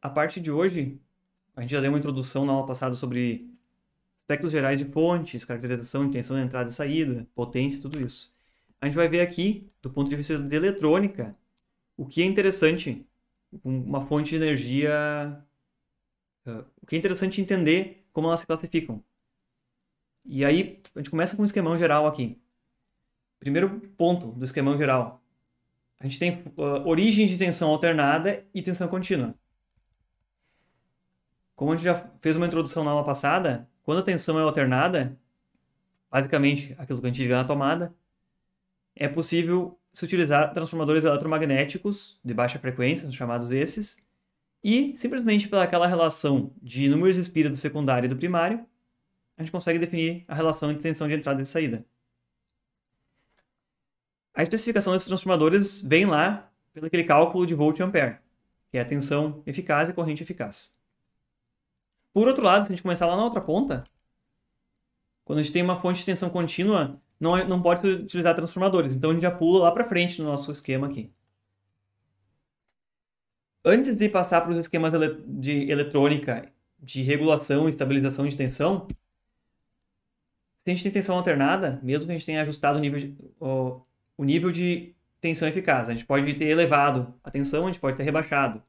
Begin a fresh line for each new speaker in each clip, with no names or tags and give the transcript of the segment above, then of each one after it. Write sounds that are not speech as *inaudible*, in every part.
A parte de hoje, a gente já deu uma introdução na aula passada sobre aspectos gerais de fontes, caracterização, intenção de entrada e saída, potência, tudo isso. A gente vai ver aqui, do ponto de vista de eletrônica, o que é interessante, uma fonte de energia, ah, o que é interessante entender como elas se classificam. E aí, a gente começa com um esquemão geral aqui. Primeiro ponto do esquemão geral. A gente tem uh, origens de tensão alternada e tensão contínua. Como a gente já fez uma introdução na aula passada, quando a tensão é alternada, basicamente aquilo que a gente liga na tomada, é possível se utilizar transformadores eletromagnéticos de baixa frequência, chamados esses, e simplesmente pelaquela relação de números de espira do secundário e do primário, a gente consegue definir a relação entre tensão de entrada e de saída. A especificação desses transformadores vem lá pelo aquele cálculo de volt ampere, que é a tensão eficaz e corrente eficaz. Por outro lado, se a gente começar lá na outra ponta, quando a gente tem uma fonte de tensão contínua, não, é, não pode utilizar transformadores. Então a gente já pula lá para frente no nosso esquema aqui. Antes de passar para os esquemas de eletrônica, de regulação e estabilização de tensão, se a gente tem tensão alternada, mesmo que a gente tenha ajustado o nível de, o, o nível de tensão eficaz, a gente pode ter elevado a tensão, a gente pode ter rebaixado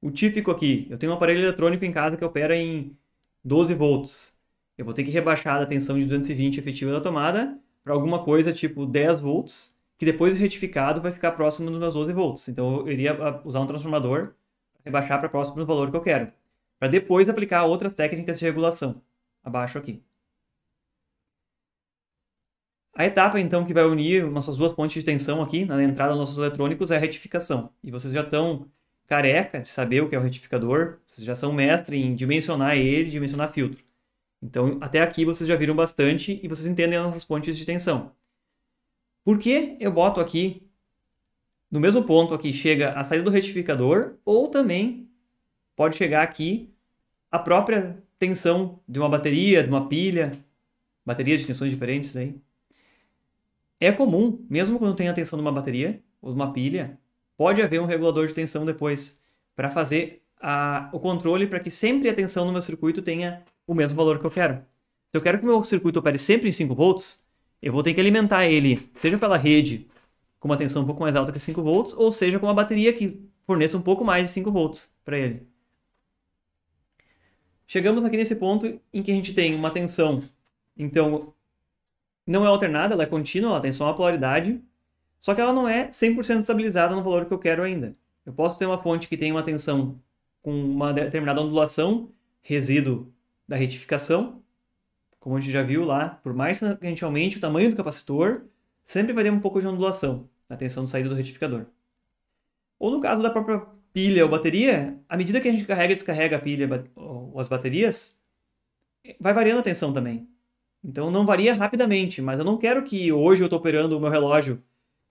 o típico aqui, eu tenho um aparelho eletrônico em casa que opera em 12 volts. Eu vou ter que rebaixar a tensão de 220 efetiva da tomada para alguma coisa tipo 10 volts, que depois retificado vai ficar próximo dos meus 12 volts. Então eu iria ah, usar um transformador para rebaixar para próximo do valor que eu quero, para depois aplicar outras técnicas de regulação, abaixo aqui. A etapa então que vai unir nossas duas pontes de tensão aqui na entrada dos nossos eletrônicos é a retificação. E vocês já estão careca de saber o que é o retificador, vocês já são mestres em dimensionar ele, dimensionar filtro. Então, até aqui vocês já viram bastante e vocês entendem as nossas pontes de tensão. Por que eu boto aqui, no mesmo ponto aqui, chega a saída do retificador, ou também pode chegar aqui a própria tensão de uma bateria, de uma pilha, baterias de tensões diferentes aí. É comum, mesmo quando tem a tensão de uma bateria ou de uma pilha, pode haver um regulador de tensão depois para fazer a, o controle para que sempre a tensão no meu circuito tenha o mesmo valor que eu quero. Se eu quero que o meu circuito opere sempre em 5 volts, eu vou ter que alimentar ele, seja pela rede com uma tensão um pouco mais alta que 5 volts, ou seja com uma bateria que forneça um pouco mais de 5 volts para ele. Chegamos aqui nesse ponto em que a gente tem uma tensão, então não é alternada, ela é contínua, ela tem só uma polaridade, só que ela não é 100% estabilizada no valor que eu quero ainda. Eu posso ter uma fonte que tem uma tensão com uma determinada ondulação, resíduo da retificação, como a gente já viu lá, por mais que a gente aumente o tamanho do capacitor, sempre vai ter um pouco de ondulação na tensão de saída do retificador. Ou no caso da própria pilha ou bateria, à medida que a gente carrega e descarrega a pilha ou as baterias, vai variando a tensão também. Então não varia rapidamente, mas eu não quero que hoje eu estou operando o meu relógio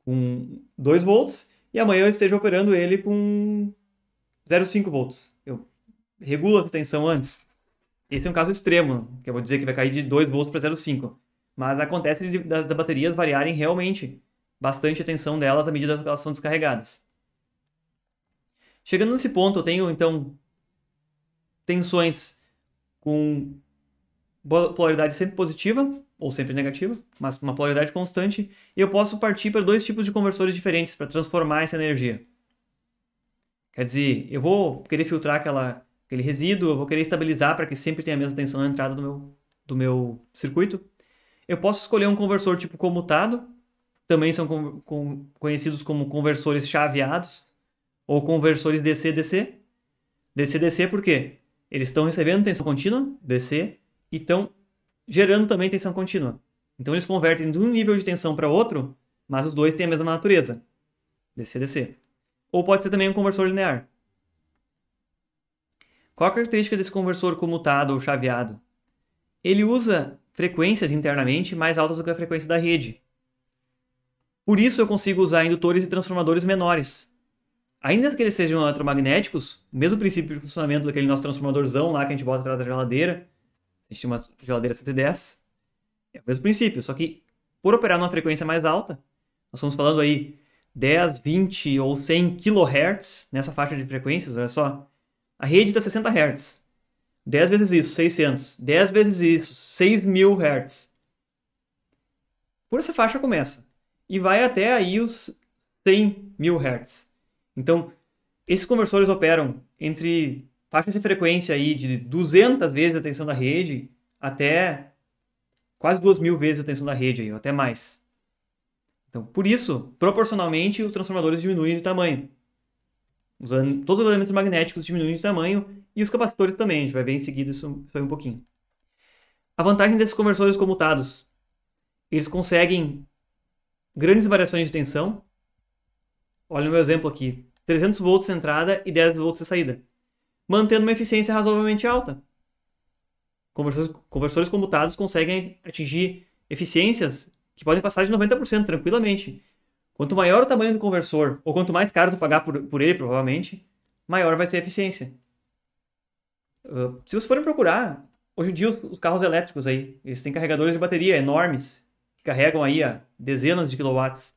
com 2 volts e amanhã eu esteja operando ele com 0,5 volts. Eu regulo a tensão antes. Esse é um caso extremo, que eu vou dizer que vai cair de 2 volts para 0,5. Mas acontece de, das, das baterias variarem realmente bastante a tensão delas à medida que elas são descarregadas. Chegando nesse ponto, eu tenho então tensões com polaridade sempre positiva ou sempre negativa, mas uma polaridade constante, e eu posso partir para dois tipos de conversores diferentes para transformar essa energia. Quer dizer, eu vou querer filtrar aquela, aquele resíduo, eu vou querer estabilizar para que sempre tenha a mesma tensão na entrada do meu, do meu circuito. Eu posso escolher um conversor tipo comutado, também são com, com, conhecidos como conversores chaveados ou conversores DC-DC. DC-DC por quê? Eles estão recebendo tensão contínua, DC, e estão gerando também tensão contínua. Então eles convertem de um nível de tensão para outro, mas os dois têm a mesma natureza. DC, DC. Ou pode ser também um conversor linear. Qual a característica desse conversor comutado ou chaveado? Ele usa frequências internamente mais altas do que a frequência da rede. Por isso eu consigo usar indutores e transformadores menores. Ainda que eles sejam eletromagnéticos, o mesmo princípio de funcionamento daquele nosso transformadorzão lá que a gente bota atrás da geladeira, gente tinha uma geladeira 110, é o mesmo princípio, só que por operar numa frequência mais alta, nós estamos falando aí 10, 20 ou 100 kHz nessa faixa de frequências, olha só. A rede está 60 Hz. 10 vezes isso, 600. 10 vezes isso, 6000 Hz. Por essa faixa começa. E vai até aí os 100.000 Hz. Então, esses conversores operam entre faixa de frequência aí de 200 vezes a tensão da rede até quase 2.000 mil vezes a tensão da rede, aí, ou até mais. Então, por isso, proporcionalmente, os transformadores diminuem de tamanho. Usando todos os elementos magnéticos diminuem de tamanho e os capacitores também. A gente vai ver em seguida isso foi um pouquinho. A vantagem desses conversores comutados, eles conseguem grandes variações de tensão. Olha o meu exemplo aqui. 300 volts de entrada e 10 volts de saída mantendo uma eficiência razoavelmente alta. Conversores, conversores comutados conseguem atingir eficiências que podem passar de 90% tranquilamente. Quanto maior o tamanho do conversor, ou quanto mais caro tu pagar por, por ele, provavelmente, maior vai ser a eficiência. Uh, se vocês forem procurar, hoje em dia os, os, carros elétricos aí, eles têm carregadores de bateria enormes, que carregam aí a ah, dezenas de kilowatts.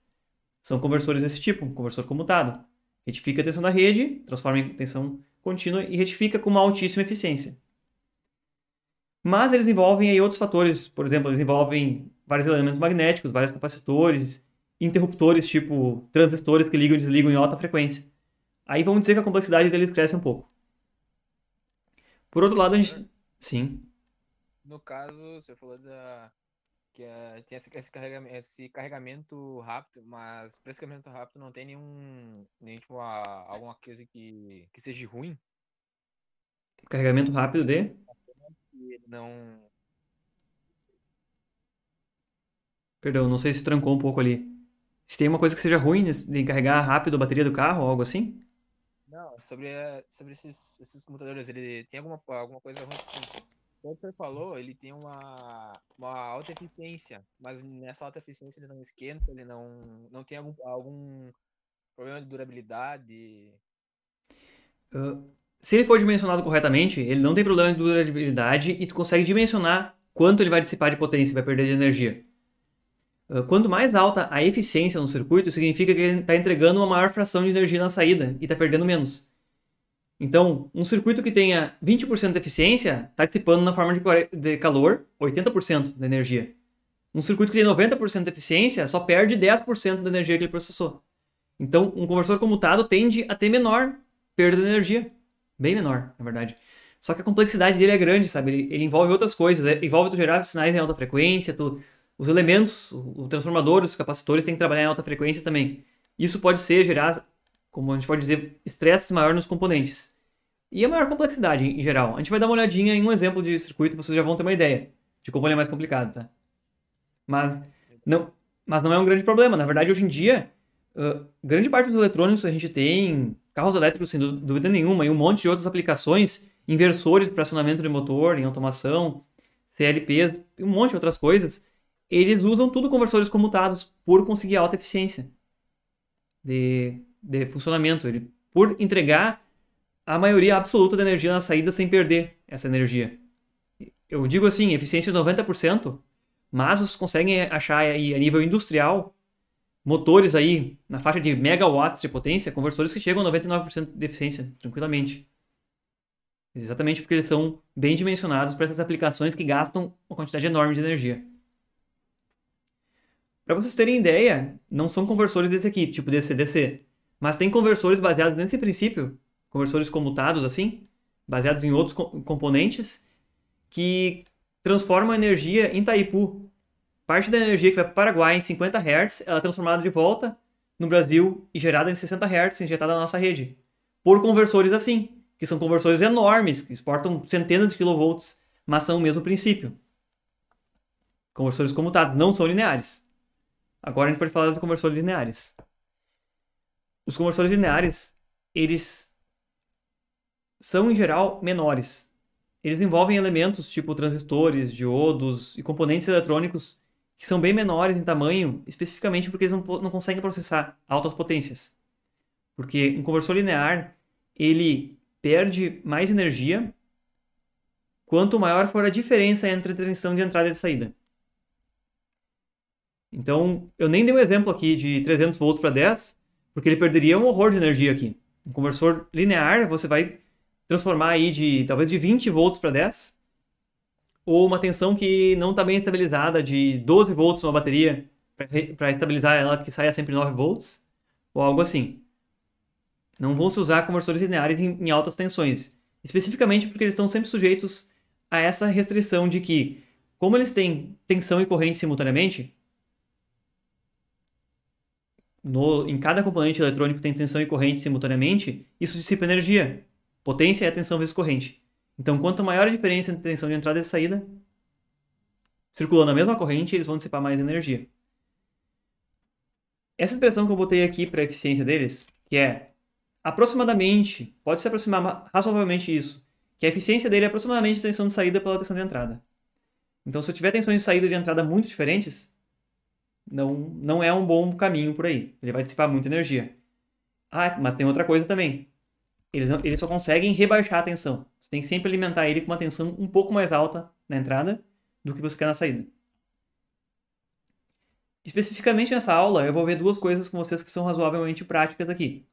São conversores desse tipo, um conversor comutado. Retifica a tensão da rede, transforma em tensão contínua e retifica com uma altíssima eficiência. Mas eles envolvem aí outros fatores, por exemplo, eles envolvem vários elementos magnéticos, vários capacitores, interruptores tipo transistores que ligam e desligam em alta frequência. Aí vamos dizer que a complexidade deles cresce um pouco. Por outro lado, a gente. Sim. No caso, você falou da que uh, eh, tem esse, esse, carregamento, esse, carregamento, rápido, mas para esse carregamento rápido não tem nenhum, nenhum tipo, alguma coisa que, que seja ruim. Carregamento rápido de? Não. Perdão, não sei se trancou um pouco ali. Se tem uma coisa que seja ruim de carregar rápido a bateria do carro ou algo assim? Não, sobre, eh, sobre esses, esses computadores, ele tem alguma, alguma coisa ruim? como você falou, ele tem uma, uma alta eficiência, mas nessa alta eficiência ele não esquenta, ele não, não tem algum, algum problema de durabilidade. Uh, se ele for dimensionado corretamente, ele não tem problema de durabilidade e tu consegue dimensionar quanto ele vai dissipar de potência, vai perder de energia. Uh, quanto mais alta a eficiência no circuito, significa que ele está entregando uma maior fração de energia na saída e está perdendo menos. Então, um circuito que tenha 20% de eficiência está dissipando na forma de, de calor 80% da energia. Um circuito que tem 90% de eficiência só perde 10% da energia que ele processou. Então, um conversor comutado tende a ter menor perda de energia. Bem menor, na verdade. Só que a complexidade dele é grande, sabe? Ele, ele envolve outras coisas. É, envolve tu gerar sinais em alta frequência, tu, os elementos, o, o transformador, os capacitores têm que trabalhar em alta frequência também. Isso pode ser gerar como a gente pode dizer, estresse maior nos componentes. E a maior complexidade em geral. A gente vai dar uma olhadinha em um exemplo de circuito, vocês já vão ter uma ideia de como ele é mais complicado, tá? Mas não, mas não é um grande problema. Na verdade, hoje em dia, uh, grande parte dos eletrônicos a gente tem carros elétricos, sem dúvida nenhuma, e um monte de outras aplicações, inversores para acionamento de motor, em automação, CLPs, um monte de outras coisas. Eles usam tudo conversores comutados por conseguir alta eficiência de de funcionamento, ele, por entregar a maioria absoluta da energia na saída sem perder essa energia. Eu digo assim, eficiência de 90%, mas vocês conseguem achar aí a nível industrial motores aí na faixa de megawatts de potência, conversores que chegam a 99% de eficiência tranquilamente. Exatamente porque eles são bem dimensionados para essas aplicações que gastam uma quantidade enorme de energia. Para vocês terem ideia, não são conversores desse aqui, tipo DC-DC. Mas tem conversores baseados nesse princípio, conversores comutados assim, baseados em outros componentes, que transformam a energia em Taipu. Parte da energia que vai para o Paraguai em 50 Hz, ela é transformada de volta no Brasil e gerada em 60 Hz, injetada na nossa rede. Por conversores assim, que são conversores enormes, que exportam centenas de kilovolts, mas são o mesmo princípio. Conversores comutados não são lineares. Agora a gente pode falar de conversores lineares os conversores lineares, eles são em geral menores. Eles envolvem elementos tipo transistores, diodos e componentes eletrônicos que são bem menores em tamanho, especificamente porque eles não, não conseguem processar altas potências. Porque um conversor linear, ele perde mais energia quanto maior for a diferença entre a tensão de entrada e de saída. Então, eu nem dei um exemplo aqui de 300 volts para 10, porque ele perderia um horror de energia aqui. Um conversor linear, você vai transformar aí de talvez de 20 volts para 10, ou uma tensão que não está bem estabilizada, de 12 volts numa bateria, para estabilizar ela que saia sempre 9 volts, ou algo assim. Não vão se usar conversores lineares em, em altas tensões, especificamente porque eles estão sempre sujeitos a essa restrição de que, como eles têm tensão e corrente simultaneamente, no, em cada componente eletrônico tem tensão e corrente simultaneamente, isso dissipa energia. Potência é tensão vezes corrente. Então, quanto maior a diferença entre tensão de entrada e saída, circulando a mesma corrente, eles vão dissipar mais energia. Essa expressão que eu botei aqui para a eficiência deles, que é aproximadamente, pode se aproximar razoavelmente isso, que a eficiência dele é aproximadamente a tensão de saída pela tensão de entrada. Então, se eu tiver tensões de saída e de entrada muito diferentes, não, não é um bom caminho por aí. Ele vai dissipar muita energia. Ah, mas tem outra coisa também. Eles, não, eles só conseguem rebaixar a tensão. Você tem que sempre alimentar ele com uma tensão um pouco mais alta na entrada do que você quer na saída. Especificamente nessa aula, eu vou ver duas coisas com vocês que são razoavelmente práticas aqui.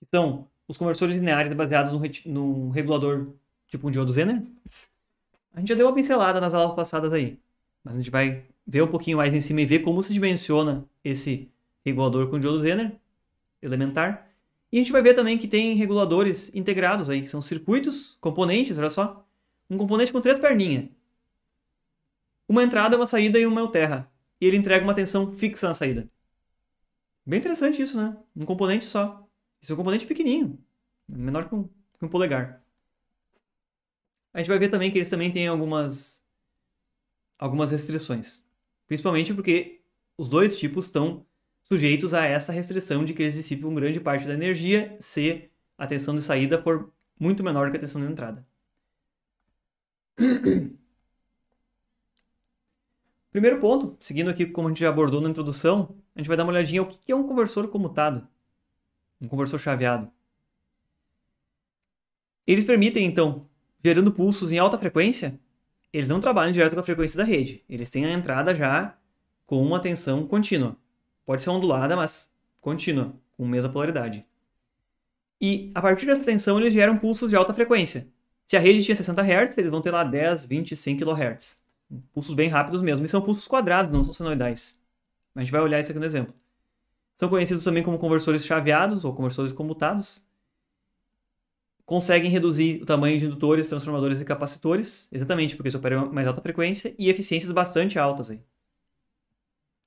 Que são os conversores lineares baseados num, num regulador tipo um diodo Zener. Né? A gente já deu uma pincelada nas aulas passadas aí, mas a gente vai ver um pouquinho mais em cima e ver como se dimensiona esse regulador com diodo Zener elementar. E a gente vai ver também que tem reguladores integrados aí, que são circuitos, componentes, olha só. Um componente com três perninhas. Uma entrada, uma saída e uma terra. E ele entrega uma tensão fixa na saída. Bem interessante isso, né? Um componente só. Isso é um componente pequenininho. Menor que um, que um polegar. A gente vai ver também que eles também têm algumas, algumas restrições. Principalmente porque os dois tipos estão sujeitos a essa restrição de que eles dissipam grande parte da energia se a tensão de saída for muito menor que a tensão de entrada. *clears throat* Primeiro ponto, seguindo aqui como a gente já abordou na introdução, a gente vai dar uma olhadinha o que é um conversor comutado, um conversor chaveado. Eles permitem, então, gerando pulsos em alta frequência, eles não trabalham direto com a frequência da rede. Eles têm a entrada já com uma tensão contínua. Pode ser ondulada, mas contínua, com a mesma polaridade. E a partir dessa tensão, eles geram pulsos de alta frequência. Se a rede tinha 60 Hz, eles vão ter lá 10, 20, 100 kHz. Pulsos bem rápidos mesmo. E são pulsos quadrados, não são senoidais. A gente vai olhar isso aqui no exemplo. São conhecidos também como conversores chaveados ou conversores comutados conseguem reduzir o tamanho de indutores, transformadores e capacitores, exatamente porque isso operam em mais alta frequência e eficiências bastante altas. Aí.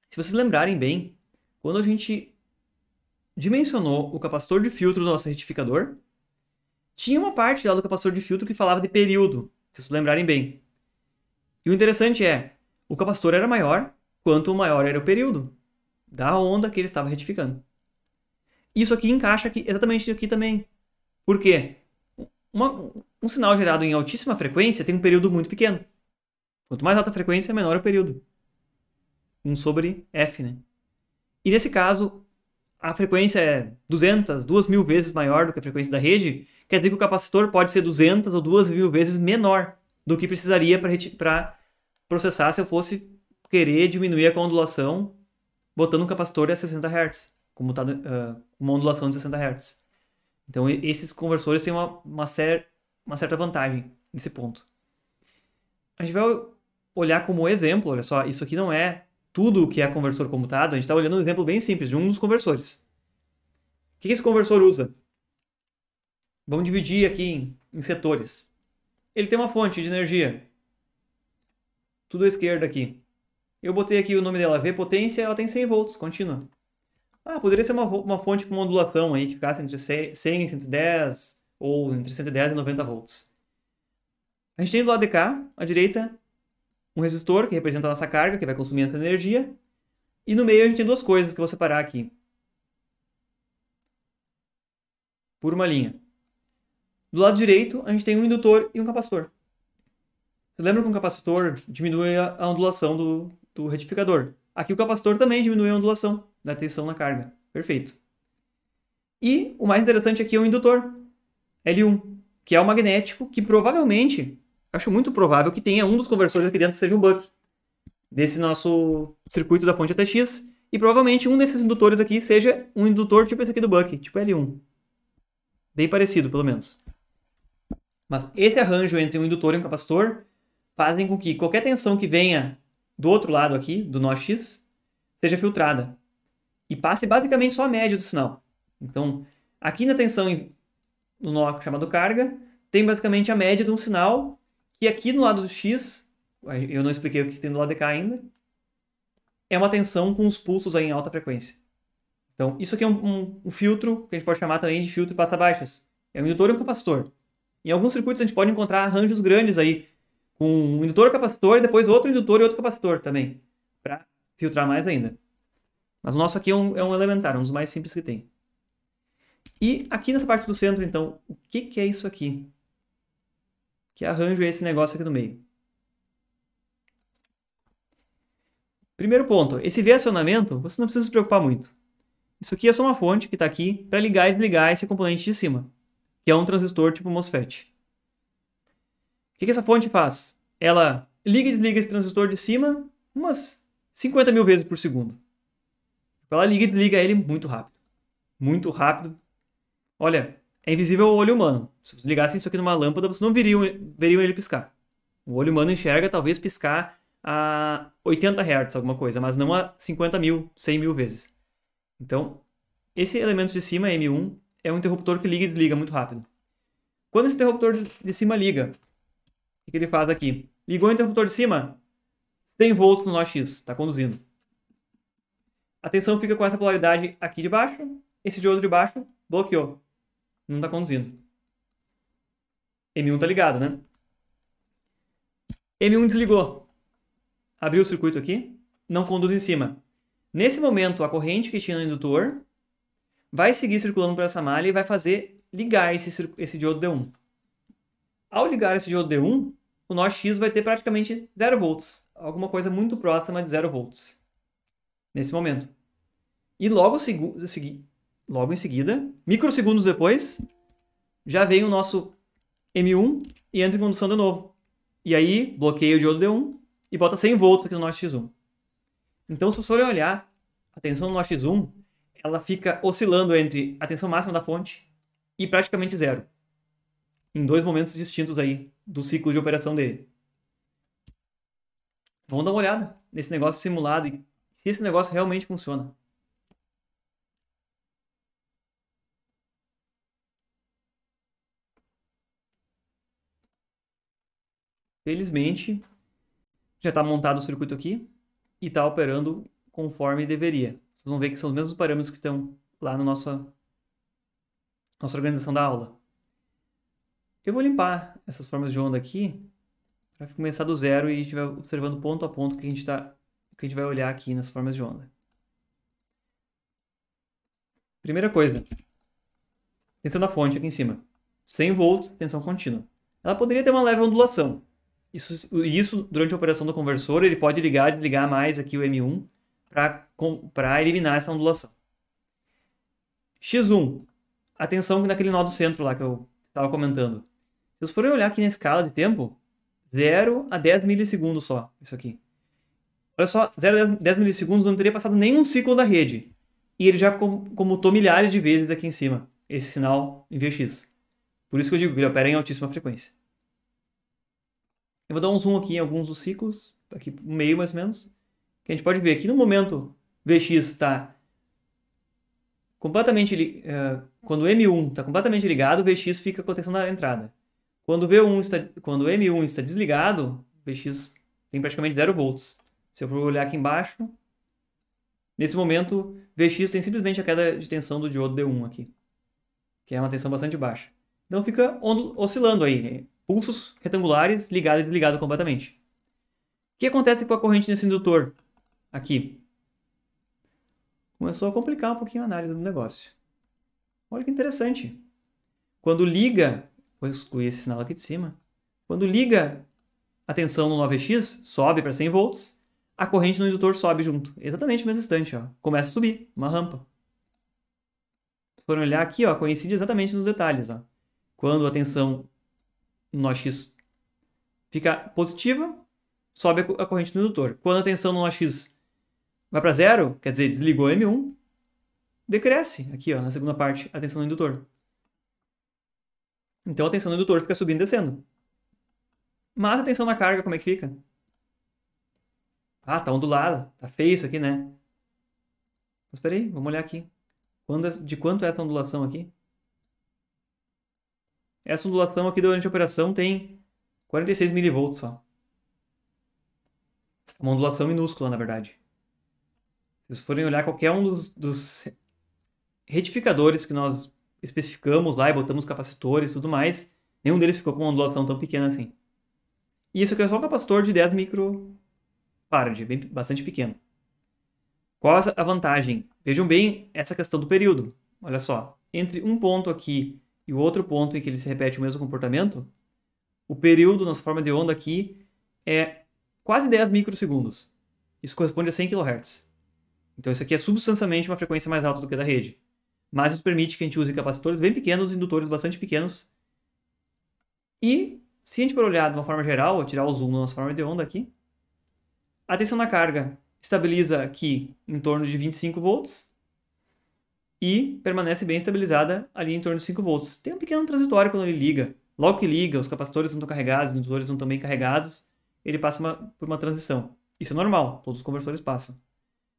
Se vocês lembrarem bem, quando a gente dimensionou o capacitor de filtro do nosso retificador, tinha uma parte lá do capacitor de filtro que falava de período, se vocês lembrarem bem. E o interessante é, o capacitor era maior quanto maior era o período da onda que ele estava retificando. Isso aqui encaixa aqui, exatamente aqui também. Por quê? uma, um sinal gerado em altíssima frequência tem um período muito pequeno. Quanto mais alta a frequência, menor o período. 1 sobre f, né? E nesse caso, a frequência é 200, 2 mil vezes maior do que a frequência da rede, quer dizer que o capacitor pode ser 200 ou 2 mil vezes menor do que precisaria para processar se eu fosse querer diminuir a ondulação botando um capacitor a 60 Hz, como tá, uh, uma ondulação de 60 Hz. Então, esses conversores têm uma, uma, uma certa vantagem nesse ponto. A gente vai olhar como exemplo, olha só, isso aqui não é tudo o que é conversor comutado, a gente está olhando um exemplo bem simples de um dos conversores. O que esse conversor usa? Vamos dividir aqui em, em setores. Ele tem uma fonte de energia. Tudo à esquerda aqui. Eu botei aqui o nome dela, V potência, ela tem 100 volts, contínua. Ah, poderia ser uma, uma fonte com uma ondulação aí que ficasse entre 100 e 110 ou entre 110 e 90 volts. A gente tem do lado de cá, à direita, um resistor que representa a nossa carga, que vai consumir essa energia. E no meio a gente tem duas coisas que eu vou separar aqui. Por uma linha. Do lado direito, a gente tem um indutor e um capacitor. Vocês lembram que um capacitor diminui a ondulação do, do retificador? Aqui o capacitor também diminui a ondulação da tensão na carga. Perfeito. E o mais interessante aqui é o indutor, L1, que é o magnético, que provavelmente, acho muito provável que tenha um dos conversores aqui dentro seja um buck desse nosso circuito da fonte ATX, e provavelmente um desses indutores aqui seja um indutor tipo esse aqui do buck, tipo L1. Bem parecido, pelo menos. Mas esse arranjo entre um indutor e um capacitor fazem com que qualquer tensão que venha do outro lado aqui, do nó X, seja filtrada e passe basicamente só a média do sinal. Então, aqui na tensão no nó chamado carga, tem basicamente a média de um sinal que aqui no lado do X, eu não expliquei o que tem do lado de cá ainda, é uma tensão com os pulsos aí em alta frequência. Então, isso aqui é um, um, um filtro que a gente pode chamar também de filtro pasta baixas. É um indutor e um capacitor. Em alguns circuitos a gente pode encontrar arranjos grandes aí, com um indutor, capacitor, e depois outro indutor e outro capacitor também, para filtrar mais ainda. Mas o nosso aqui é um, é um elementar, é um dos mais simples que tem. E aqui nessa parte do centro, então, o que, que é isso aqui? Que arranjo é esse negócio aqui no meio? Primeiro ponto, esse V-acionamento, você não precisa se preocupar muito. Isso aqui é só uma fonte que está aqui para ligar e desligar esse componente de cima, que é um transistor tipo MOSFET. O que, que essa fonte faz? Ela liga e desliga esse transistor de cima umas 50 mil vezes por segundo. Ela liga e desliga ele muito rápido. Muito rápido. Olha, é invisível o olho humano. Se vocês ligassem isso aqui numa lâmpada, vocês não veriam, veriam ele piscar. O olho humano enxerga talvez piscar a 80 Hz, alguma coisa, mas não a 50 mil, 100 mil vezes. Então, esse elemento de cima, M1, é um interruptor que liga e desliga muito rápido. Quando esse interruptor de cima liga, o que ele faz aqui? Ligou o interruptor de cima, 100 volts no nó X, está conduzindo. A tensão fica com essa polaridade aqui de baixo, esse diodo de baixo bloqueou. Não está conduzindo. M1 está ligado, né? M1 desligou. Abriu o circuito aqui, não conduz em cima. Nesse momento, a corrente que tinha no indutor vai seguir circulando por essa malha e vai fazer ligar esse, esse diodo D1. Ao ligar esse diodo D1, o nó X vai ter praticamente 0 volts, alguma coisa muito próxima de 0 volts nesse momento. E logo, segu logo em seguida, microsegundos depois, já vem o nosso M1 e entra em condução de novo. E aí, bloqueia o diodo D1 e bota 100 volts aqui no nosso X1. Então, se vocês forem olhar a tensão no nosso X1, ela fica oscilando entre a tensão máxima da fonte e praticamente zero. Em dois momentos distintos aí do ciclo de operação dele. Vamos dar uma olhada nesse negócio simulado e se esse negócio realmente funciona. Felizmente, já está montado o circuito aqui e está operando conforme deveria. Vocês vão ver que são os mesmos parâmetros que estão lá na no nossa, nossa organização da aula. Eu vou limpar essas formas de onda aqui para começar do zero e estiver observando ponto a ponto que a gente está que a gente vai olhar aqui nas formas de onda. Primeira coisa, tensão da fonte aqui em cima. 100 volts, tensão contínua. Ela poderia ter uma leve ondulação. Isso, isso durante a operação do conversor, ele pode ligar e desligar mais aqui o M1 para eliminar essa ondulação. X1, a tensão naquele nó do centro lá que eu estava comentando. Se vocês forem olhar aqui na escala de tempo, 0 a 10 milissegundos só, isso aqui. Olha só, 0 a 10 milissegundos não teria passado nenhum ciclo da rede. E ele já comutou milhares de vezes aqui em cima, esse sinal em VX. Por isso que eu digo que ele opera em altíssima frequência. Eu vou dar um zoom aqui em alguns dos ciclos, aqui meio mais ou menos, que a gente pode ver aqui no momento VX está completamente uh, quando M1 está completamente ligado, VX fica com a tensão da entrada. Quando V1 está quando M1 está desligado, VX tem praticamente 0 volts. Se eu for olhar aqui embaixo, nesse momento, VX tem simplesmente a queda de tensão do diodo D1 aqui, que é uma tensão bastante baixa. Então fica oscilando aí, pulsos retangulares ligado e desligado completamente. O que acontece com a corrente nesse indutor aqui? Começou a complicar um pouquinho a análise do negócio. Olha que interessante. Quando liga, vou excluir esse sinal aqui de cima, quando liga a tensão no 9x, sobe para 100 volts, a corrente no indutor sobe junto. Exatamente no mesmo instante, ó. Começa a subir, uma rampa. Se for olhar aqui, ó, coincide exatamente nos detalhes, ó. Quando a tensão no nó X fica positiva, sobe a corrente no indutor. Quando a tensão no nó X vai para zero, quer dizer, desligou M1, decresce aqui, ó, na segunda parte, a tensão no indutor. Então a tensão no indutor fica subindo e descendo. Mas a tensão na carga, como é que fica? Ah, tá ondulada. Tá feio isso aqui, né? Mas peraí, vamos olhar aqui. Quando, é, de quanto é essa ondulação aqui? Essa ondulação aqui durante a operação tem 46 mV só. É uma ondulação minúscula, na verdade. Se vocês forem olhar qualquer um dos, dos retificadores que nós especificamos lá e botamos capacitores e tudo mais, nenhum deles ficou com uma ondulação tão pequena assim. E isso aqui é só um capacitor de 10 micro parde, bem, bastante pequeno. Qual a vantagem? Vejam bem essa questão do período. Olha só, entre um ponto aqui e o outro ponto em que ele se repete o mesmo comportamento, o período, nossa forma de onda aqui, é quase 10 microsegundos. Isso corresponde a 100 kHz. Então isso aqui é substancialmente uma frequência mais alta do que a da rede. Mas isso permite que a gente use capacitores bem pequenos, indutores bastante pequenos. E se a gente for olhar de uma forma geral, vou tirar o zoom da nossa forma de onda aqui, a tensão na carga estabiliza aqui em torno de 25 volts e permanece bem estabilizada ali em torno de 5 volts. Tem um pequeno transitório quando ele liga. Logo que liga, os capacitores não estão carregados, os indutores não estão bem carregados, ele passa uma, por uma transição. Isso é normal, todos os conversores passam.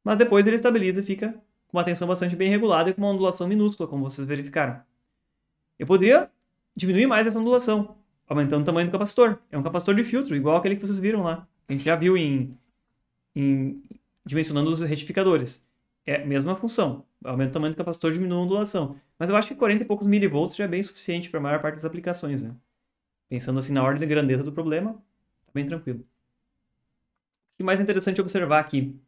Mas depois ele estabiliza e fica com uma tensão bastante bem regulada e com uma ondulação minúscula, como vocês verificaram. Eu poderia diminuir mais essa ondulação, aumentando o tamanho do capacitor. É um capacitor de filtro, igual aquele que vocês viram lá. A gente já viu em em, dimensionando os retificadores. É a mesma função. Aumenta o tamanho do capacitor, diminui a ondulação. Mas eu acho que 40 e poucos milivolts já é bem suficiente para a maior parte das aplicações, né? Pensando assim na ordem de grandeza do problema, tá bem tranquilo. O que mais é interessante observar aqui?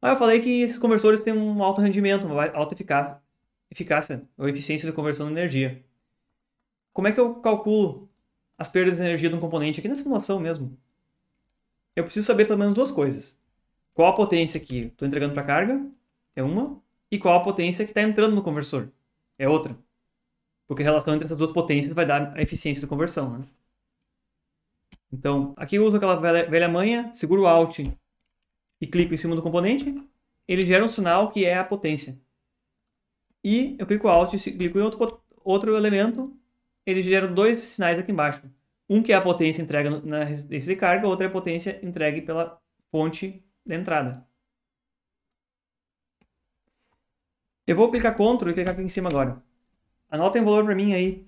Ah, eu falei que esses conversores têm um alto rendimento, uma alta eficácia, eficácia ou eficiência de conversão de energia. Como é que eu calculo as perdas de energia de um componente? Aqui na simulação mesmo eu preciso saber pelo menos duas coisas. Qual a potência que estou entregando para a carga? É uma. E qual a potência que está entrando no conversor? É outra. Porque a relação entre essas duas potências vai dar a eficiência da conversão. Né? Então, aqui eu uso aquela velha, velha manha, seguro o Alt e clico em cima do componente. Ele gera um sinal que é a potência. E eu clico Alt e clico em outro, outro elemento. Ele gera dois sinais aqui embaixo. Um que é a potência entregue na resistência de carga, outro é a potência entregue pela fonte de entrada. Eu vou clicar CTRL e clicar aqui em cima agora. Anotem um valor para mim aí.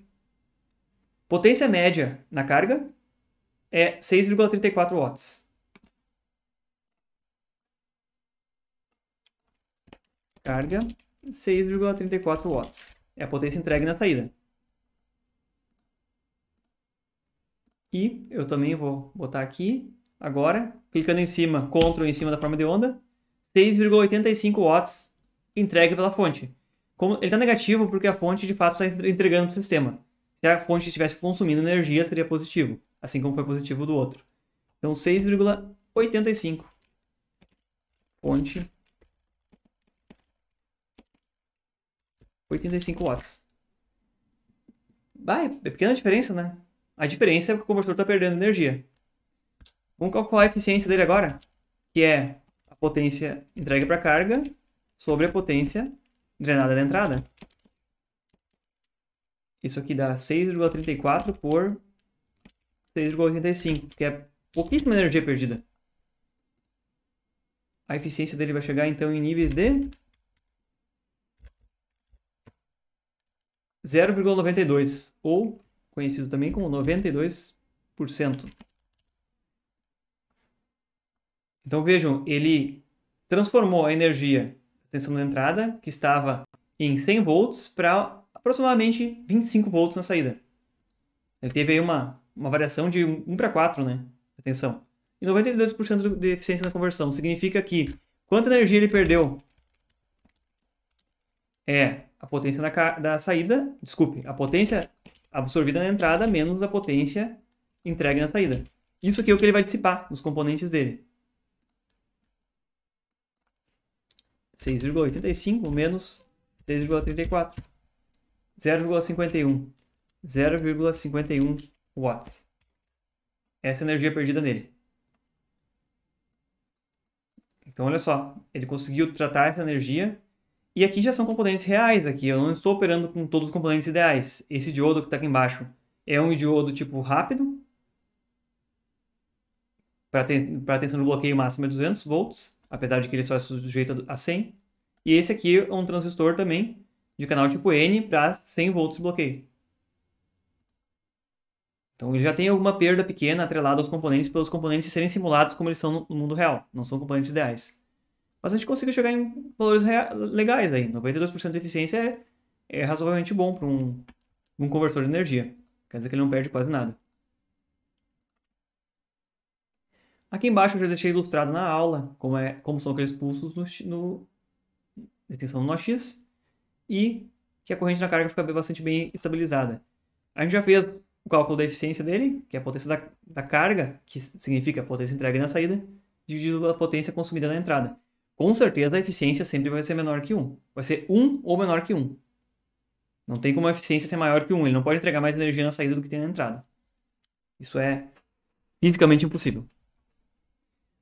Potência média na carga é 6,34 watts. Carga, 6,34 watts. É a potência entregue na saída. E eu também vou botar aqui, agora, clicando em cima, Ctrl em cima da forma de onda, 6,85 watts entregue pela fonte. Como, ele está negativo porque a fonte de fato está entregando para o sistema. Se a fonte estivesse consumindo energia, seria positivo, assim como foi positivo do outro. Então 6,85. Fonte 85 watts. Vai, é pequena diferença, né? A diferença é que o conversor está perdendo energia. Vamos calcular a eficiência dele agora, que é a potência entregue para a carga sobre a potência drenada da entrada. Isso aqui dá 6,34 por 6,85, que é pouquíssima energia perdida. A eficiência dele vai chegar então em níveis de 0,92 ou conhecido também como 92%. Então vejam, ele transformou a energia da tensão da entrada, que estava em 100 volts, para aproximadamente 25 volts na saída. Ele teve aí uma, uma variação de 1 para 4, né? A tensão. E 92% de eficiência na conversão. Significa que quanta energia ele perdeu é a potência da, da saída, desculpe, a potência absorvida na entrada menos a potência entregue na saída. Isso aqui é o que ele vai dissipar nos componentes dele. 6,85 menos 6,34. 0,51. 0,51 watts. Essa é a energia perdida nele. Então, olha só, ele conseguiu tratar essa energia e aqui já são componentes reais aqui, eu não estou operando com todos os componentes ideais. Esse diodo que está aqui embaixo é um diodo tipo rápido, para ten a tensão de bloqueio máximo é de 200 volts, apesar de que ele só é sujeito a 100. E esse aqui é um transistor também, de canal tipo N para 100 volts de bloqueio. Então ele já tem alguma perda pequena atrelada aos componentes, pelos componentes serem simulados como eles são no mundo real, não são componentes ideais. Mas a gente conseguiu chegar em valores legais aí. 92% de eficiência é, é razoavelmente bom para um, um conversor de energia. Quer dizer que ele não perde quase nada. Aqui embaixo eu já deixei ilustrado na aula como, é, como são aqueles pulsos no, no detenção no AX e que a corrente na carga fica bastante bem estabilizada. A gente já fez o cálculo da eficiência dele, que é a potência da, da carga, que significa a potência entregue na saída, dividido pela potência consumida na entrada com certeza a eficiência sempre vai ser menor que 1. Vai ser 1 ou menor que 1. Não tem como a eficiência ser maior que 1. Ele não pode entregar mais energia na saída do que tem na entrada. Isso é fisicamente impossível.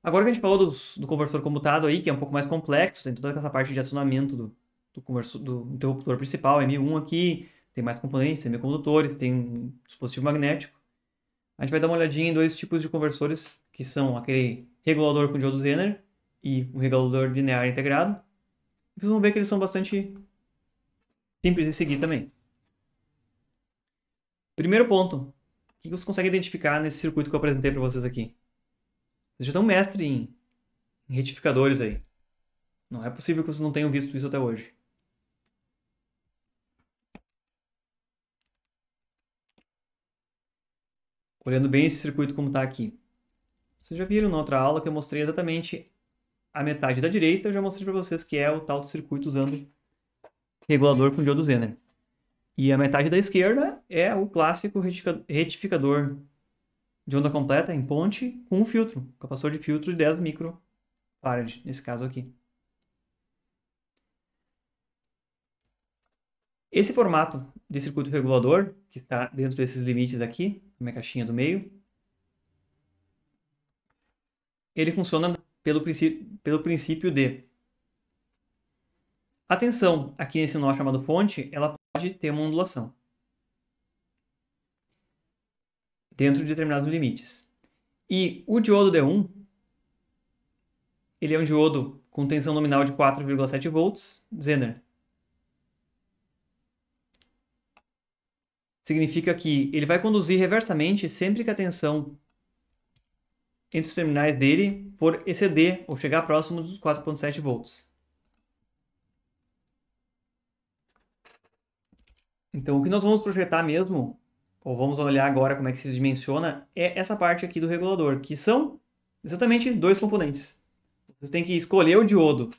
Agora que a gente falou dos, do conversor comutado aí, que é um pouco mais complexo, tem toda essa parte de acionamento do, do, do interruptor principal, M1 aqui, tem mais componentes, semicondutores, tem um dispositivo magnético. A gente vai dar uma olhadinha em dois tipos de conversores, que são aquele regulador com diodo Zener e um regulador linear integrado. Vocês vão ver que eles são bastante simples de seguir também. Primeiro ponto, o que vocês conseguem identificar nesse circuito que eu apresentei para vocês aqui? Vocês já estão mestre em, em retificadores aí. Não é possível que vocês não tenham visto isso até hoje. Olhando bem esse circuito como está aqui. Vocês já viram na outra aula que eu mostrei exatamente a metade da direita, eu já mostrei para vocês que é o tal do circuito usando regulador com diodo Zener. E a metade da esquerda é o clássico retificador de onda completa em ponte com um filtro, capacitor de filtro de 10 microfarad, nesse caso aqui. Esse formato de circuito regulador, que está dentro desses limites aqui, na minha caixinha do meio, ele funciona pelo, princípio, pelo princípio de. Atenção, aqui nesse nó chamado fonte, ela pode ter uma ondulação dentro de determinados limites. E o diodo D1, ele é um diodo com tensão nominal de 4,7 volts, Zener. Significa que ele vai conduzir reversamente sempre que a tensão entre os terminais dele for exceder ou chegar próximo dos 4.7 volts. Então, o que nós vamos projetar mesmo, ou vamos olhar agora como é que se dimensiona, é essa parte aqui do regulador, que são exatamente dois componentes. Vocês têm que escolher o diodo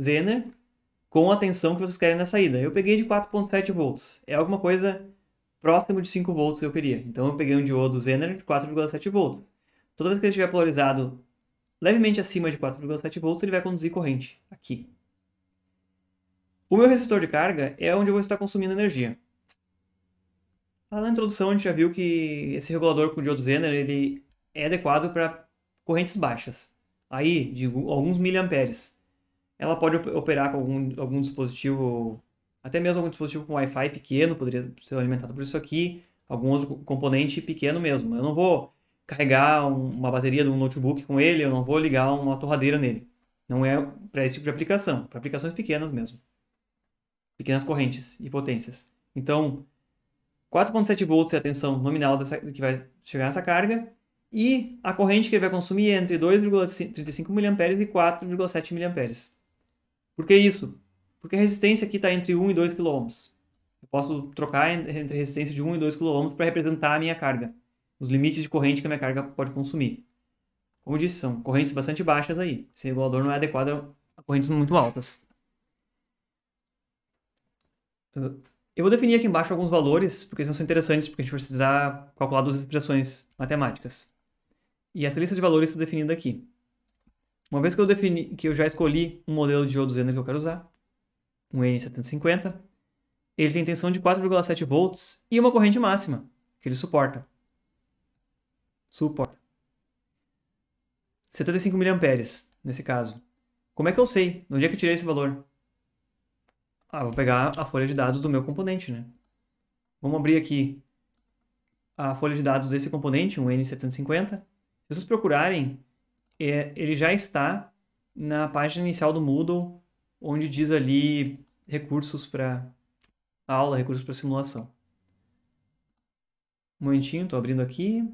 Zener com a tensão que vocês querem na saída. Eu peguei de 4.7 volts. É alguma coisa próximo de 5 volts que eu queria. Então eu peguei um diodo Zener de 4,7 volts. Toda vez que ele estiver polarizado levemente acima de 4,7 volts, ele vai conduzir corrente aqui. O meu resistor de carga é onde eu vou estar consumindo energia. Lá na introdução a gente já viu que esse regulador com diodo Zener ele é adequado para correntes baixas, aí de alguns miliamperes. Ela pode operar com algum, algum dispositivo, até mesmo algum dispositivo com Wi-Fi pequeno, poderia ser alimentado por isso aqui, algum outro componente pequeno mesmo. Eu não vou carregar uma bateria de um notebook com ele, eu não vou ligar uma torradeira nele. Não é para esse tipo de aplicação, para aplicações pequenas mesmo. Pequenas correntes e potências. Então, 4.7 volts é a tensão nominal dessa, que vai chegar nessa carga e a corrente que ele vai consumir é entre 2,35 mA e 4,7 mA. Por que isso? Porque a resistência aqui está entre 1 e 2 kΩ. Eu posso trocar entre resistência de 1 e 2 kΩ para representar a minha carga os limites de corrente que a minha carga pode consumir. Como disse, são correntes bastante baixas aí. Esse regulador não é adequado a correntes muito altas. Ah, eu vou definir aqui embaixo alguns valores, porque eles são interessantes, porque a gente vai precisar calcular duas expressões matemáticas. E essa lista de valores está definida aqui. Uma vez que eu, defini, que eu já escolhi um modelo de iodo que eu quero usar, um N750, ele tem tensão de 4,7 volts e uma corrente máxima que ele suporta suporta. 75 miliamperes, nesse caso. Como é que eu sei? Onde é que eu tirei esse valor? Ah, vou pegar a folha de dados do meu componente, né? Vamos abrir aqui a folha de dados desse componente, um N750. Se vocês procurarem, é, ele já está na página inicial do Moodle, onde diz ali recursos para aula, recursos para simulação. Um momentinho, estou abrindo aqui.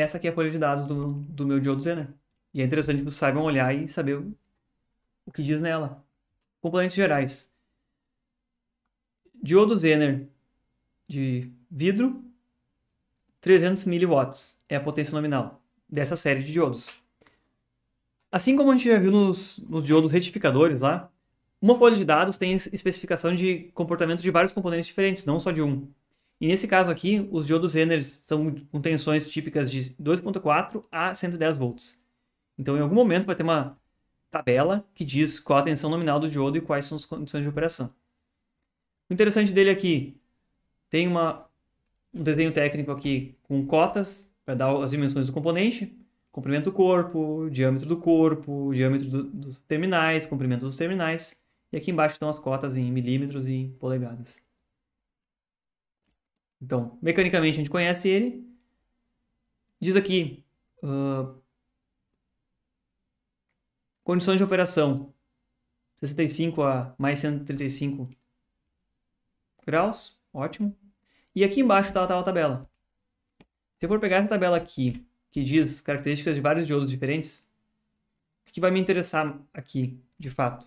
essa aqui é a folha de dados do, do meu diodo Zener. Né? E é interessante que vocês saibam olhar e saber o, o que diz nela. Componentes gerais. Diodo Zener de vidro, 300 miliwatts é a potência nominal dessa série de diodos. Assim como a gente já viu nos, nos diodos retificadores lá, uma folha de dados tem especificação de comportamento de vários componentes diferentes, não só de um. E nesse caso aqui, os diodos Zeners são com tensões típicas de 2.4 a 110 volts. Então, em algum momento, vai ter uma tabela que diz qual a tensão nominal do diodo e quais são as condições de operação. O interessante dele aqui, tem uma, um desenho técnico aqui com cotas para dar as dimensões do componente, comprimento do corpo, diâmetro do corpo, diâmetro do, dos terminais, comprimento dos terminais, e aqui embaixo estão as cotas em milímetros e em polegadas. Então, mecanicamente a gente conhece ele. Diz aqui: uh, condições de operação 65 a mais 135 graus, ótimo. E aqui embaixo está a tabela. Se eu for pegar essa tabela aqui, que diz características de vários diodos diferentes, o que vai me interessar aqui, de fato?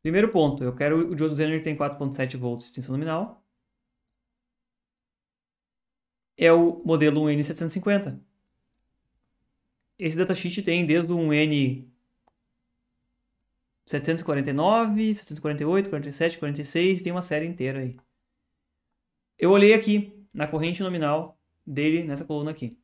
Primeiro ponto, eu quero o diodo Zener tem 4.7 volts de extensão nominal é o modelo 1N750. Esse datasheet tem desde um N 749, 748, 47, 46, tem uma série inteira aí. Eu olhei aqui na corrente nominal dele nessa coluna aqui.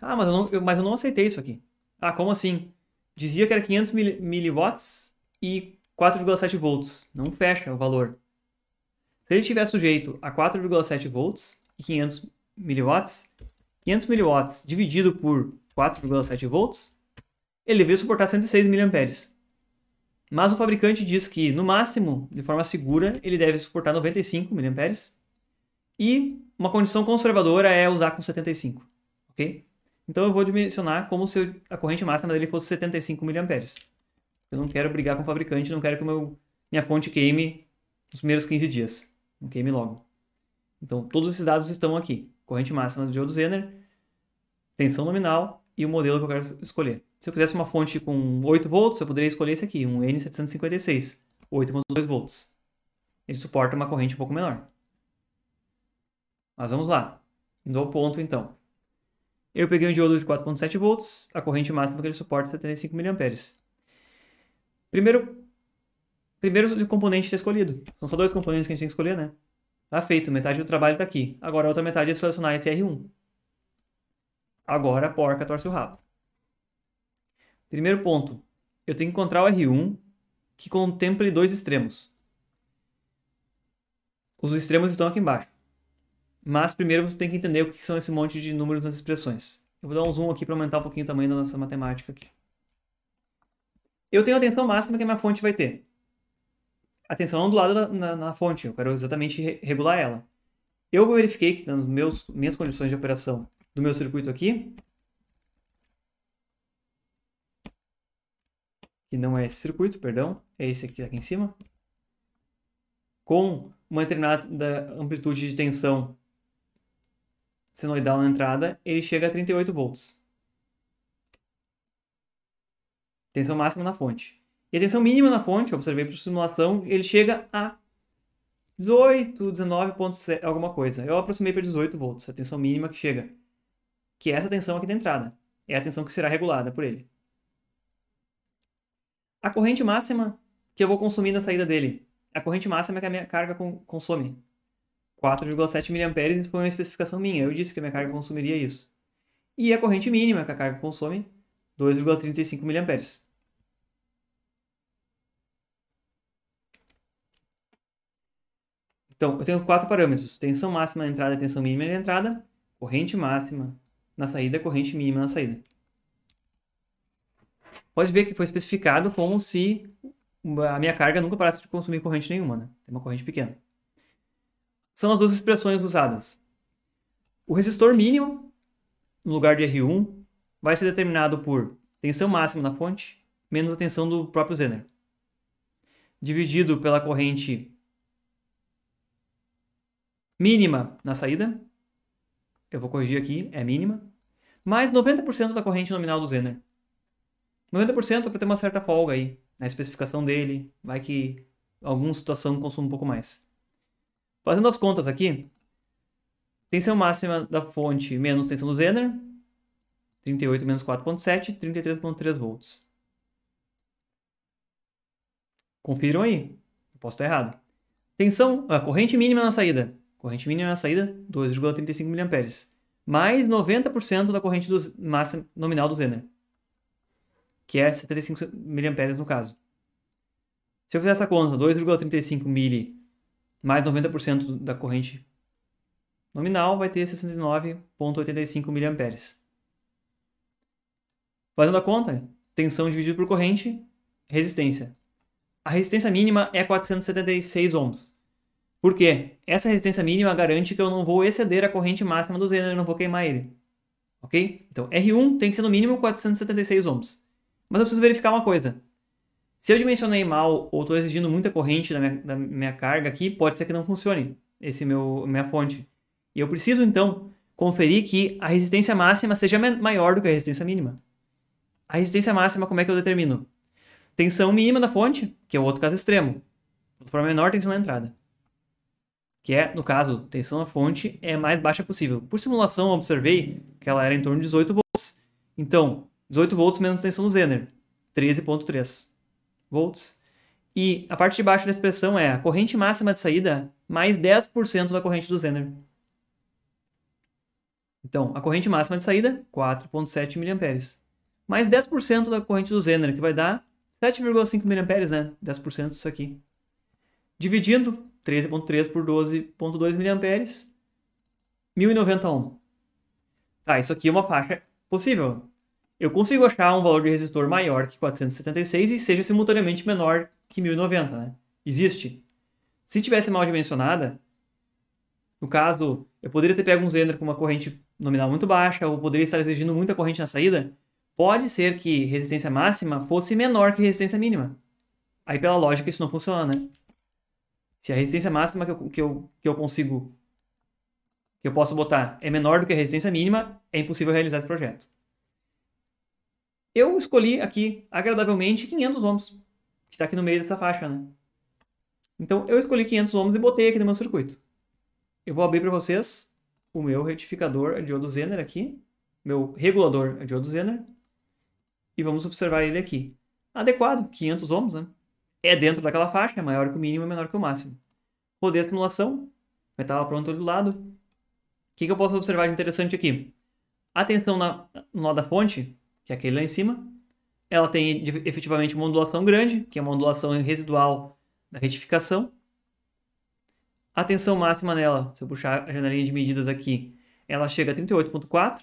Ah, mas eu não, eu, mas eu não aceitei isso aqui. Ah, como assim? Dizia que era 500 mil, miliwatts e 4,7 volts. Não fecha o valor. Se ele estiver sujeito a 4,7 volts e 500 miliwatts, 500 miliwatts dividido por 4,7 volts, ele deveria suportar 106 mA. Mas o fabricante diz que, no máximo, de forma segura, ele deve suportar 95 mA. E uma condição conservadora é usar com 75, ok? Então eu vou dimensionar como se a corrente máxima dele fosse 75 mA. Eu não quero brigar com o fabricante, não quero que meu, minha fonte queime nos primeiros 15 dias um queime logo Então, todos esses dados estão aqui. Corrente máxima do diodo Zener, tensão nominal e o modelo que eu quero escolher. Se eu quisesse uma fonte com 8 volts, eu poderia escolher esse aqui, um N756, 8.2 volts. Ele suporta uma corrente um pouco menor. Mas vamos lá. Indo ao ponto, então. Eu peguei um diodo de 4.7 volts, a corrente máxima que ele suporta é 75 mA. Primeiro primeiro componente ser escolhido. São só dois componentes que a gente tem que escolher, né? Tá feito, metade do trabalho está aqui. Agora a outra metade é selecionar esse R1. Agora a porca torce o rabo. Primeiro ponto, eu tenho que encontrar o R1 que contemple dois extremos. Os extremos estão aqui embaixo. Mas primeiro você tem que entender o que são esse monte de números nas expressões. Eu vou dar um zoom aqui para aumentar um pouquinho o tamanho da nossa matemática aqui. Eu tenho a tensão máxima que a minha fonte vai ter atenção ondulada na, na fonte, eu quero exatamente re regular ela. Eu verifiquei que nas meus, minhas condições de operação do meu circuito aqui, que não é esse circuito, perdão, é esse aqui, aqui em cima, com uma determinada amplitude de tensão senoidal na entrada, ele chega a 38 volts. Tensão máxima na fonte. E a tensão mínima na fonte, observei por simulação, ele chega a 18, 19, alguma coisa. Eu aproximei para 18 volts, a tensão mínima que chega. Que é essa tensão aqui da entrada. É a tensão que será regulada por ele. A corrente máxima que eu vou consumir na saída dele. A corrente máxima é que a minha carga consome. 4,7 mA, isso foi uma especificação minha. Eu disse que a minha carga consumiria isso. E a corrente mínima que a carga consome, 2,35 mA. Então, eu tenho quatro parâmetros: tensão máxima na entrada, tensão mínima na entrada, corrente máxima na saída, corrente mínima na saída. Pode ver que foi especificado como se a minha carga nunca parasse de consumir corrente nenhuma, né? Tem uma corrente pequena. São as duas expressões usadas. O resistor mínimo, no lugar de R1, vai ser determinado por tensão máxima na fonte menos a tensão do próprio zener, dividido pela corrente mínima na saída. Eu vou corrigir aqui, é mínima. Mais 90% da corrente nominal do Zener. 90% é para ter uma certa folga aí na especificação dele. Vai que alguma situação consuma um pouco mais. Fazendo as contas aqui, tensão máxima da fonte menos tensão do Zener, 38 menos 4.7, 33.3 volts. Confiram aí, posso estar errado. Tensão, a corrente mínima na saída, Corrente mínima na saída, 2,35 mA. Mais 90% da corrente do, massa nominal do zener, que é 75 mA no caso. Se eu fizer essa conta, 2,35 mili mais 90% da corrente nominal vai ter 69,85 mA. Fazendo a conta, tensão dividido por corrente, resistência. A resistência mínima é 476 ohms. Por quê? Essa resistência mínima garante que eu não vou exceder a corrente máxima do zener, eu não vou queimar ele. Ok? Então, R1 tem que ser no mínimo 476 ohms. Mas eu preciso verificar uma coisa. Se eu dimensionei mal ou estou exigindo muita corrente da minha, da minha, carga aqui, pode ser que não funcione esse meu minha fonte. E eu preciso, então, conferir que a resistência máxima seja maior do que a resistência mínima. A resistência máxima, como é que eu determino? Tensão mínima da fonte, que é o outro caso extremo. Quando for menor, tensão na entrada que é, no caso, tensão na fonte é a mais baixa possível. Por simulação, observei que ela era em torno de 18 volts. Então, 18 volts menos tensão do Zener, 13.3 volts. E a parte de baixo da expressão é a corrente máxima de saída mais 10% da corrente do Zener. Então, a corrente máxima de saída, 4.7 mA. Mais 10% da corrente do Zener, que vai dar 7,5 mA, né? 10% disso aqui. Dividindo 13.3 por 12.2 miliamperes, 1091. Tá, isso aqui é uma faixa possível. Eu consigo achar um valor de resistor maior que 476 e seja simultaneamente menor que 1090, né? Existe. Se tivesse mal dimensionada, no caso, eu poderia ter pego um Zener com uma corrente nominal muito baixa, ou poderia estar exigindo muita corrente na saída, pode ser que resistência máxima fosse menor que resistência mínima. Aí, pela lógica, isso não funciona, né? Se a resistência máxima que eu, que eu, que eu consigo, que eu posso botar, é menor do que a resistência mínima, é impossível realizar esse projeto. Eu escolhi aqui, agradavelmente, 500 ohms, que está aqui no meio dessa faixa, né? Então, eu escolhi 500 ohms e botei aqui no meu circuito. Eu vou abrir para vocês o meu retificador diodo Zener aqui, meu regulador diodo Zener, e vamos observar ele aqui. Adequado, 500 ohms, né? é dentro daquela faixa, é maior que o mínimo, e menor que o máximo. Rodei a simulação, metal pronto do lado. O que, que eu posso observar de interessante aqui? A tensão na, no nó da fonte, que é aquele lá em cima, ela tem efetivamente uma ondulação grande, que é uma ondulação residual da retificação. A tensão máxima nela, se eu puxar a janelinha de medidas aqui, ela chega a 38.4.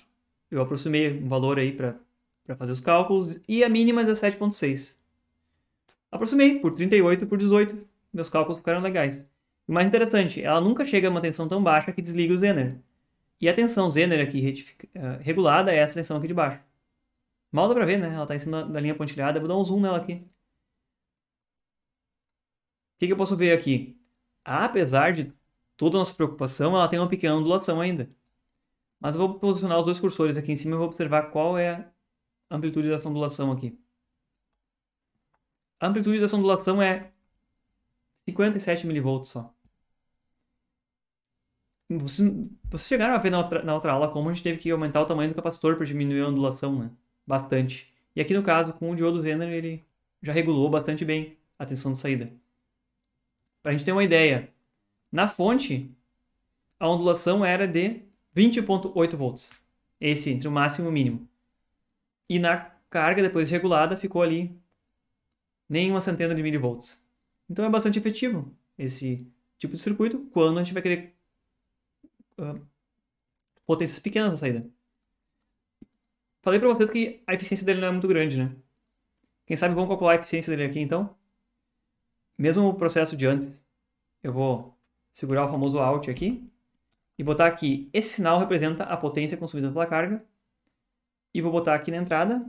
Eu aproximei um valor aí para fazer os cálculos. E a mínima é 17.6. Aproximei por 38 e por 18. Meus cálculos ficaram legais. o mais interessante, ela nunca chega a uma tensão tão baixa que desliga o zener. E a tensão zener aqui eh, regulada é essa tensão aqui de baixo. Mal dá pra ver, né? Ela tá em cima da linha pontilhada. Eu vou dar um zoom nela aqui. O que, que eu posso ver aqui? Apesar de toda a nossa preocupação, ela tem uma pequena ondulação ainda. Mas eu vou posicionar os dois cursores aqui em cima e vou observar qual é a amplitude dessa ondulação aqui. A amplitude dessa ondulação é 57 mV só. Vocês, chegaram a ver na outra, na outra aula como a gente teve que aumentar o tamanho do capacitor para diminuir a ondulação, né? Bastante. E aqui no caso, com o diodo Zener, ele já regulou bastante bem a tensão de saída. Para a gente ter uma ideia, na fonte, a ondulação era de 20.8 volts. Esse entre o máximo e o mínimo. E na carga, depois regulada, ficou ali nem uma centena de milivolts. Então é bastante efetivo esse tipo de circuito quando a gente vai querer uh, potências pequenas na saída. Falei para vocês que a eficiência dele não é muito grande, né? Quem sabe vamos calcular a eficiência dele aqui então? Mesmo o processo de antes. Eu vou segurar o famoso Alt aqui e botar aqui. Esse sinal representa a potência consumida pela carga. E vou botar aqui na entrada,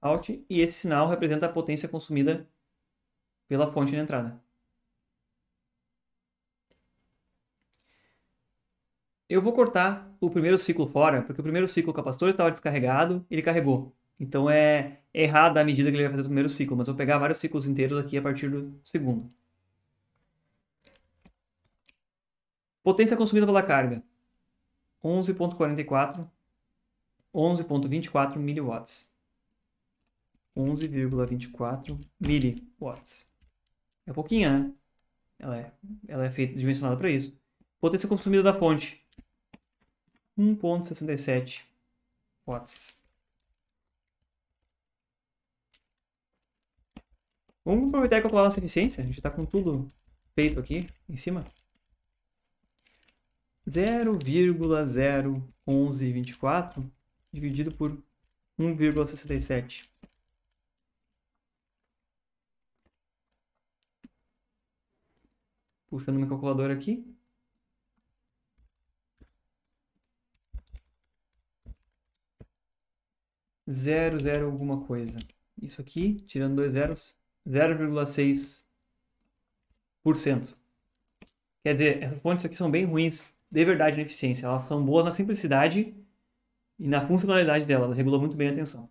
Alt, e esse sinal representa a potência consumida pela fonte de entrada. Eu vou cortar o primeiro ciclo fora, porque o primeiro ciclo o capacitor estava descarregado, ele carregou. Então é errada a medida que ele vai fazer o primeiro ciclo, mas eu vou pegar vários ciclos inteiros aqui a partir do segundo. Potência consumida pela carga: 11.44, 11.24 miliwatts. 11,24 miliwatts é pouquinha, né? Ela é, ela é feita, dimensionada para isso. Potência consumida da fonte: 1,67 watts. Vamos aproveitar e calcular a nossa eficiência. A gente está com tudo feito aqui em cima. 0,01124 dividido por 1,67. Puxando meu calculadora aqui. Zero, zero, alguma coisa. Isso aqui, tirando dois zeros, 0,6%. Quer dizer, essas pontes aqui são bem ruins, de verdade, na eficiência. Elas são boas na simplicidade e na funcionalidade dela. Ela regula muito bem a tensão.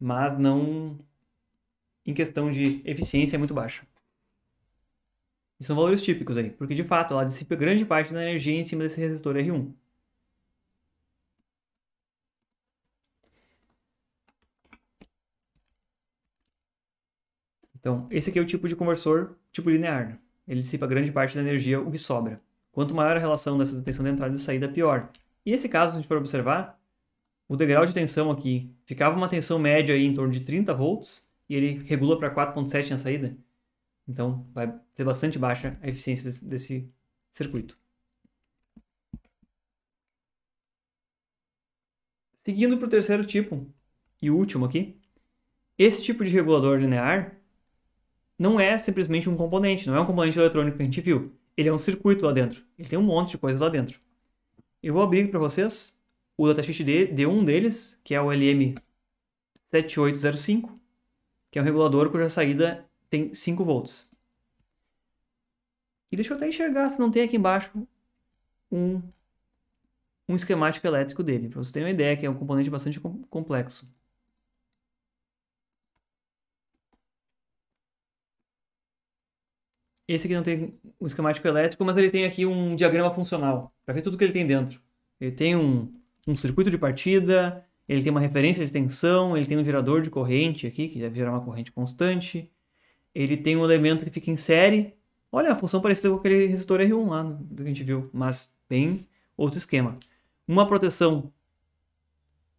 Mas não... Em questão de eficiência, é muito baixa. E são valores típicos aí, porque de fato ela dissipa grande parte da energia em cima desse resistor R1. Então, esse aqui é o tipo de conversor tipo linear. Né? Ele dissipa grande parte da energia, o que sobra. Quanto maior a relação dessa tensão de entrada e saída, pior. E nesse caso, se a gente for observar, o degrau de tensão aqui ficava uma tensão média aí em torno de 30 volts e ele regula para 4.7 na saída. Então, vai ser bastante baixa a eficiência desse, desse circuito. Seguindo para o terceiro tipo, e último aqui, esse tipo de regulador linear não é simplesmente um componente, não é um componente eletrônico que a gente viu. Ele é um circuito lá dentro. Ele tem um monte de coisas lá dentro. Eu vou abrir para vocês o datasheet de, de um deles, que é o LM7805, que é um regulador cuja saída tem 5 volts. E deixa eu até enxergar se não tem aqui embaixo um, um esquemático elétrico dele, para vocês terem uma ideia que é um componente bastante complexo. Esse aqui não tem um esquemático elétrico, mas ele tem aqui um diagrama funcional, para ver tudo que ele tem dentro. Ele tem um, um circuito de partida, ele tem uma referência de tensão, ele tem um gerador de corrente aqui, que deve gerar uma corrente constante, ele tem um elemento que fica em série. Olha, a função parecida com aquele resistor R1 lá do que a gente viu, mas bem outro esquema. Uma proteção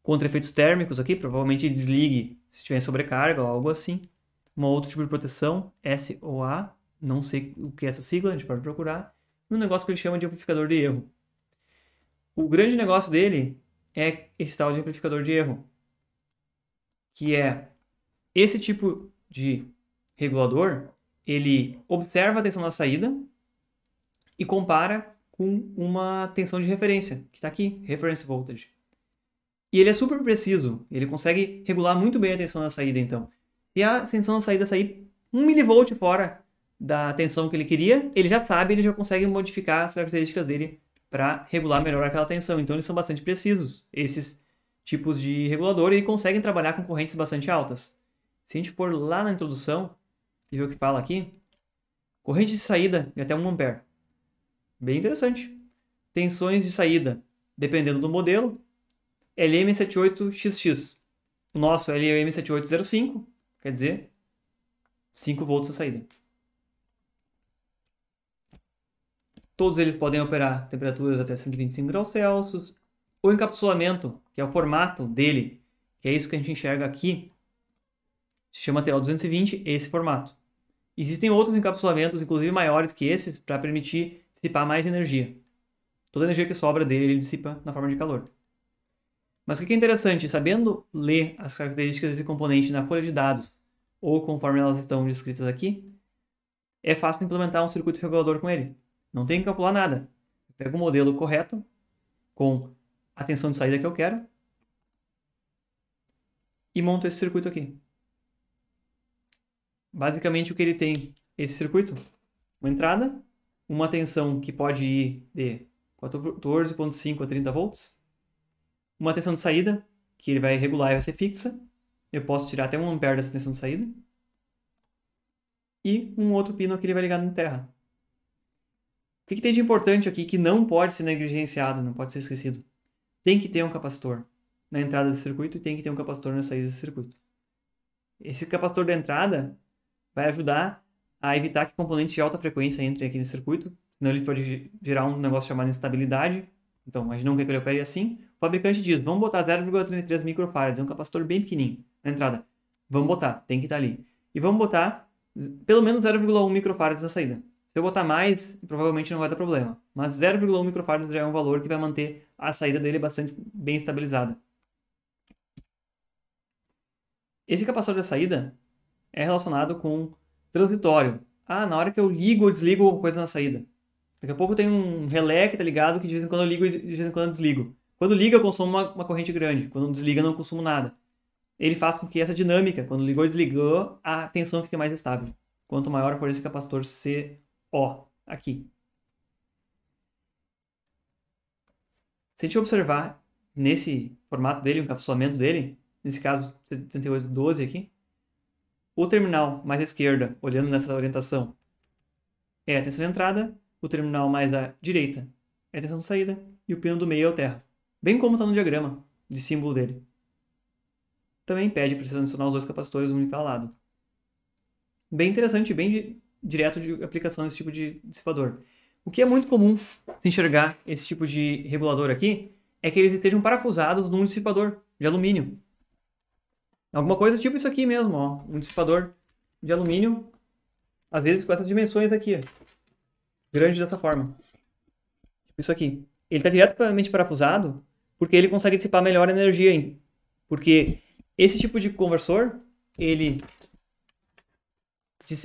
contra efeitos térmicos aqui, provavelmente desligue se tiver sobrecarga ou algo assim. Uma outro tipo de proteção, SOA, não sei o que é essa sigla, a gente pode procurar. E um negócio que ele chama de amplificador de erro. O grande negócio dele é esse tal de amplificador de erro, que é esse tipo de regulador, ele observa a tensão da saída e compara com uma tensão de referência, que está aqui, reference voltage. E ele é super preciso, ele consegue regular muito bem a tensão da saída, então. Se a tensão da saída sair 1 milivolt fora da tensão que ele queria, ele já sabe, ele já consegue modificar as características dele para regular melhor aquela tensão. Então eles são bastante precisos, esses tipos de regulador, e conseguem trabalhar com correntes bastante altas. Se a gente for lá na introdução, e ver o que fala aqui. Corrente de saída de até 1 ampere. Bem interessante. Tensões de saída, dependendo do modelo. LM78XX. O nosso é LM7805, quer dizer, 5 volts a saída. Todos eles podem operar temperaturas até 125 graus Celsius. O encapsulamento, que é o formato dele, que é isso que a gente enxerga aqui, se chama TO220 esse formato. Existem outros encapsulamentos, inclusive maiores que esses, para permitir dissipar mais energia. Toda a energia que sobra dele, ele dissipa na forma de calor. Mas o que é interessante, sabendo ler as características desse componente na folha de dados, ou conforme elas estão descritas aqui, é fácil implementar um circuito regulador com ele. Não tem que calcular nada. Eu pego o um modelo correto, com a tensão de saída que eu quero, e monto esse circuito aqui. Basicamente, o que ele tem? Esse circuito. Uma entrada, uma tensão que pode ir de 14,5 a 30 volts, uma tensão de saída, que ele vai regular e vai ser fixa. Eu posso tirar até 1 ampere dessa tensão de saída. E um outro pino que ele vai ligar na terra. O que, que tem de importante aqui que não pode ser negligenciado, não pode ser esquecido? Tem que ter um capacitor na entrada do circuito e tem que ter um capacitor na saída do circuito. Esse capacitor da entrada vai ajudar a evitar que componentes de alta frequência entrem aqui no circuito, senão ele pode gerar um negócio chamado instabilidade. Então, mas não quer que ele opere assim. O fabricante diz, vamos botar 0,33 microfarads, é um capacitor bem pequenininho na entrada. Vamos botar, tem que estar tá ali. E vamos botar pelo menos 0,1 microfarads na saída. Se eu botar mais, provavelmente não vai dar problema. Mas 0,1 microfarads já é um valor que vai manter a saída dele bastante bem estabilizada. Esse capacitor da saída, é relacionado com transitório. Ah, na hora que eu ligo ou desligo alguma coisa na saída. Daqui a pouco tem um relé que tá ligado que de vez em quando eu ligo e de vez em quando eu desligo. Quando liga, eu consumo uma, uma corrente grande. Quando desliga, eu não consumo nada. Ele faz com que essa dinâmica, quando ligou e desligou, a tensão fique mais estável. Quanto maior for esse capacitor CO aqui. Se a gente observar nesse formato dele, o encapsulamento dele, nesse caso 3812 aqui, o terminal mais à esquerda, olhando nessa orientação, é a tensão de entrada, o terminal mais à direita é a tensão de saída, e o pino do meio é o terra, bem como está no diagrama de símbolo dele. Também pede para adicionar os dois capacitores um de cada lado. Bem interessante, bem di direto de aplicação desse tipo de dissipador. O que é muito comum se enxergar esse tipo de regulador aqui é que eles estejam parafusados num dissipador de alumínio, Alguma coisa tipo isso aqui mesmo, ó. Um dissipador de alumínio, às vezes com essas dimensões aqui, ó. Grande dessa forma. Tipo isso aqui. Ele está diretamente parafusado porque ele consegue dissipar melhor a energia. Hein? Porque esse tipo de conversor, ele,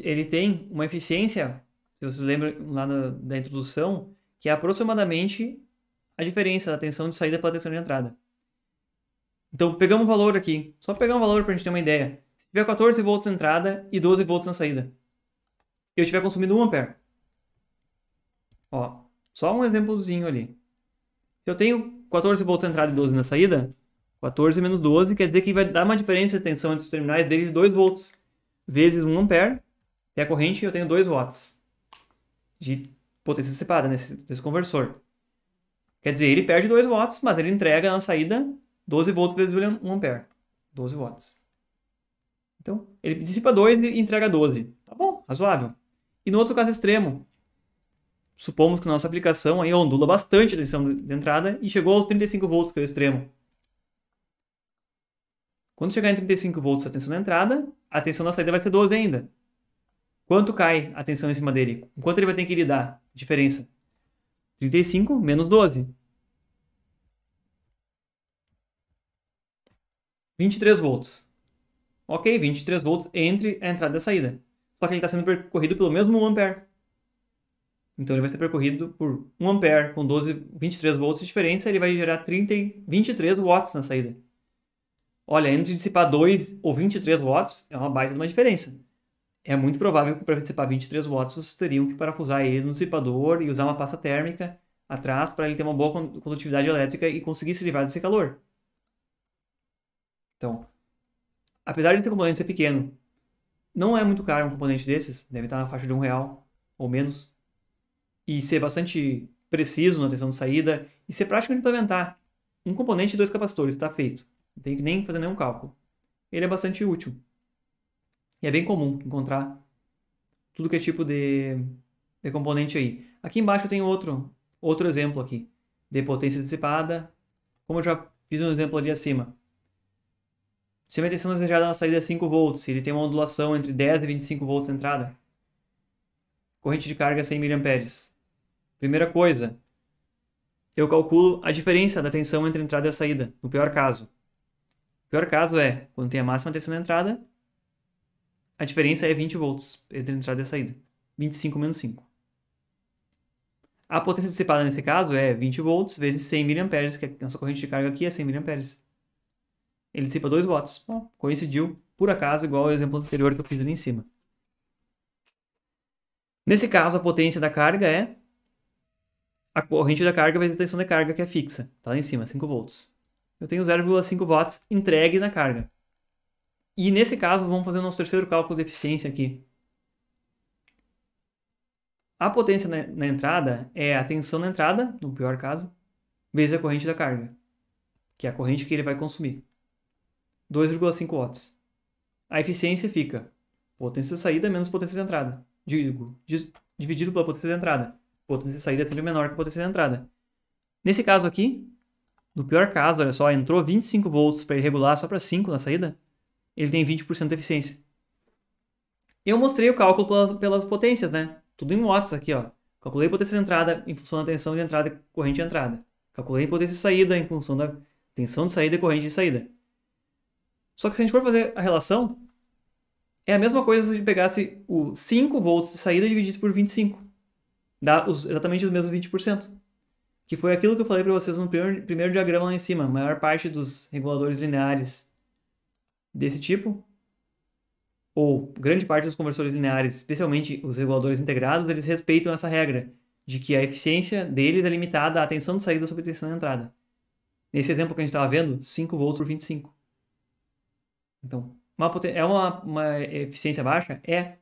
ele tem uma eficiência, se vocês lembram lá na, da introdução, que é aproximadamente a diferença da tensão de saída para a tensão de entrada. Então, pegamos o valor aqui. Só pegar um valor para a gente ter uma ideia. Se tiver 14 volts na entrada e 12 volts na saída. E eu tiver consumindo 1 ampere. Ó, só um exemplozinho ali. Se eu tenho 14 volts na entrada e 12 na saída, 14 menos 12 quer dizer que vai dar uma diferença de tensão entre os terminais dele de 2 volts vezes 1 ampere. É a corrente eu tenho 2 watts de potência dissipada nesse, nesse conversor. Quer dizer, ele perde 2 watts, mas ele entrega na saída 12 volts vezes 1 ampere. 12 watts. Então, ele dissipa 2 e entrega 12. Tá bom, razoável. E no outro caso extremo, supomos que nossa aplicação aí ondula bastante a tensão de entrada e chegou aos 35 volts, que é o extremo. Quando chegar em 35 volts a tensão da entrada, a tensão da saída vai ser 12 ainda. Quanto cai a tensão em cima dele? Quanto ele vai ter que lidar? Diferença. 35 menos 12. 23 volts. Ok, 23 volts entre a entrada e a saída. Só que ele está sendo percorrido pelo mesmo 1 ampere. Então ele vai ser percorrido por 1 ampere com 12, 23 volts de diferença, ele vai gerar 30, 23 watts na saída. Olha, antes de dissipar 2 ou 23 watts, é uma baita de uma diferença. É muito provável que para dissipar 23 watts vocês teriam que parafusar ele no dissipador e usar uma pasta térmica atrás para ele ter uma boa condutividade elétrica e conseguir se livrar desse calor. Então, apesar de esse componente ser pequeno, não é muito caro um componente desses, deve estar na faixa de um real ou menos, e ser bastante preciso na tensão de saída e ser prático de implementar. Um componente e dois capacitores, está feito. Não tem que nem fazer nenhum cálculo. Ele é bastante útil. E é bem comum encontrar tudo que é tipo de, de componente aí. Aqui embaixo tem outro, outro exemplo aqui, de potência dissipada, como eu já fiz um exemplo ali acima. Se vai ter sendo desejada na saída é 5 volts. Ele tem uma ondulação entre 10 e 25 volts na entrada. Corrente de carga 100 mA. Primeira coisa, eu calculo a diferença da tensão entre a entrada e a saída, no pior caso. O pior caso é, quando tem a máxima tensão na entrada, a diferença é 20 volts entre a entrada e a saída. 25 menos 5. A potência dissipada nesse caso é 20 volts vezes 100 mA, que a é, nossa corrente de carga aqui é 100 mA ele dissipa dois watts, Bom, coincidiu, por acaso, igual ao exemplo anterior que eu fiz ali em cima. Nesse caso, a potência da carga é a corrente da carga vezes a tensão de carga, que é fixa. Está lá em cima, 5 volts. Eu tenho 0,5 watts entregue na carga. E nesse caso, vamos fazer o nosso terceiro cálculo de eficiência aqui. A potência na, na entrada é a tensão na entrada, no pior caso, vezes a corrente da carga, que é a corrente que ele vai consumir. 2,5 watts. A eficiência fica potência de saída menos potência de entrada. Digo, dividido pela potência de entrada. Potência de saída é sempre menor que a potência de entrada. Nesse caso aqui, no pior caso, olha só, entrou 25 volts para ele regular só para 5 na saída, ele tem 20% de eficiência. Eu mostrei o cálculo pelas, pelas, potências, né? Tudo em watts aqui, ó. Calculei potência de entrada em função da tensão de entrada e corrente de entrada. Calculei potência de saída em função da tensão de saída e corrente de saída. Só que se a gente for fazer a relação, é a mesma coisa se a gente pegasse o 5 volts de saída dividido por 25. Dá os, exatamente os mesmos 20%. Que foi aquilo que eu falei para vocês no primeiro, primeiro diagrama lá em cima. A maior parte dos reguladores lineares desse tipo, ou grande parte dos conversores lineares, especialmente os reguladores integrados, eles respeitam essa regra de que a eficiência deles é limitada à tensão de saída sobre a tensão de entrada. Nesse exemplo que a gente estava vendo, 5 volts por 25. Então, uma é uma, uma eficiência baixa? É.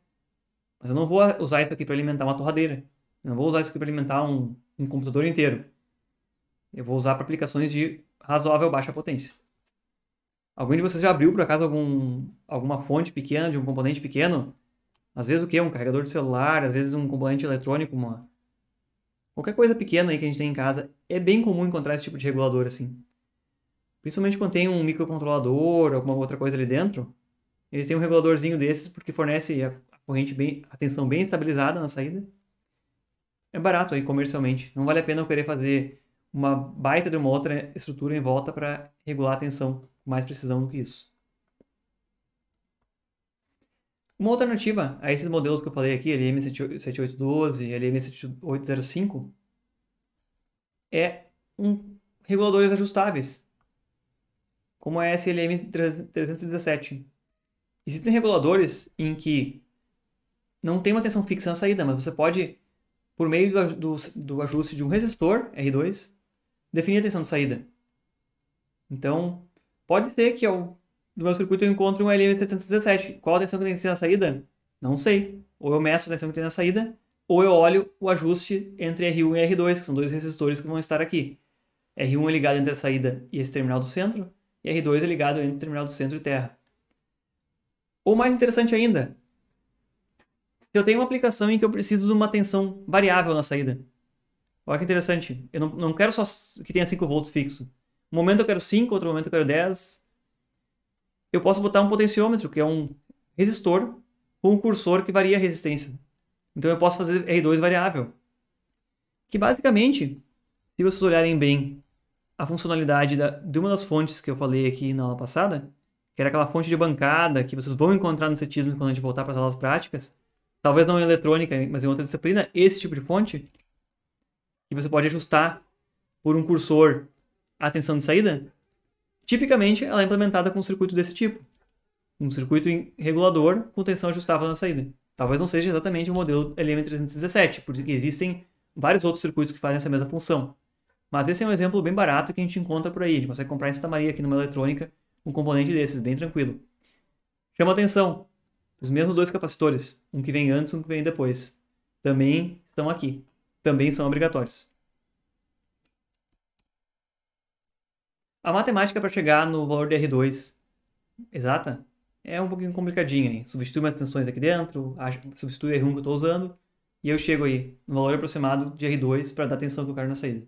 Mas eu não vou usar isso aqui para alimentar uma torradeira. Eu não vou usar isso aqui para alimentar um, um computador inteiro. Eu vou usar para aplicações de razoável baixa potência. Alguém de vocês já abriu, por acaso, algum, alguma fonte pequena de um componente pequeno? Às vezes o que? Um carregador de celular, às vezes um componente eletrônico, uma... Qualquer coisa pequena aí que a gente tem em casa. É bem comum encontrar esse tipo de regulador, assim. Principalmente quando tem um microcontrolador, alguma outra coisa ali dentro, eles têm um reguladorzinho desses porque fornece a corrente bem, a tensão bem estabilizada na saída. É barato aí comercialmente. Não vale a pena eu querer fazer uma baita de uma outra estrutura em volta para regular a tensão com mais precisão do que isso. Uma alternativa a esses modelos que eu falei aqui, LM7812, LM7805, é um reguladores ajustáveis como a SLM 317. Existem reguladores em que não tem uma tensão fixa na saída, mas você pode, por meio do, do, do ajuste de um resistor, R2, definir a tensão de saída. Então, pode ser que eu, no meu circuito eu encontre um LM717. Qual a tensão que tem que ser na saída? Não sei. Ou eu meço a tensão que tem na saída, ou eu olho o ajuste entre R1 e R2, que são dois resistores que vão estar aqui. R1 é ligado entre a saída e esse terminal do centro, e R2 é ligado entre o terminal do centro e terra. Ou mais interessante ainda, se eu tenho uma aplicação em que eu preciso de uma tensão variável na saída. Olha que interessante, eu não, não quero só que tenha 5 volts fixo. Um momento eu quero 5, outro momento eu quero 10. Eu posso botar um potenciômetro, que é um resistor com um cursor que varia a resistência. Então eu posso fazer R2 variável. Que basicamente, se vocês olharem bem a funcionalidade da, de uma das fontes que eu falei aqui na aula passada, que era aquela fonte de bancada que vocês vão encontrar no cetismo quando a gente voltar para as aulas práticas, talvez não em eletrônica, mas em outra disciplina, esse tipo de fonte, que você pode ajustar por um cursor a tensão de saída, tipicamente ela é implementada com um circuito desse tipo. Um circuito regulador com tensão ajustável na saída. Talvez não seja exatamente o modelo LM317, porque existem vários outros circuitos que fazem essa mesma função. Mas esse é um exemplo bem barato que a gente encontra por aí. A gente consegue comprar em Santa Maria, aqui numa eletrônica, um componente desses, bem tranquilo. Chama atenção, os mesmos dois capacitores, um que vem antes e um que vem depois, também estão aqui. Também são obrigatórios. A matemática para chegar no valor de R2 exata é um pouquinho complicadinha. Hein? Substitui umas tensões aqui dentro, substitui o R1 que eu estou usando, e eu chego aí no valor aproximado de R2 para dar tensão que eu quero na saída.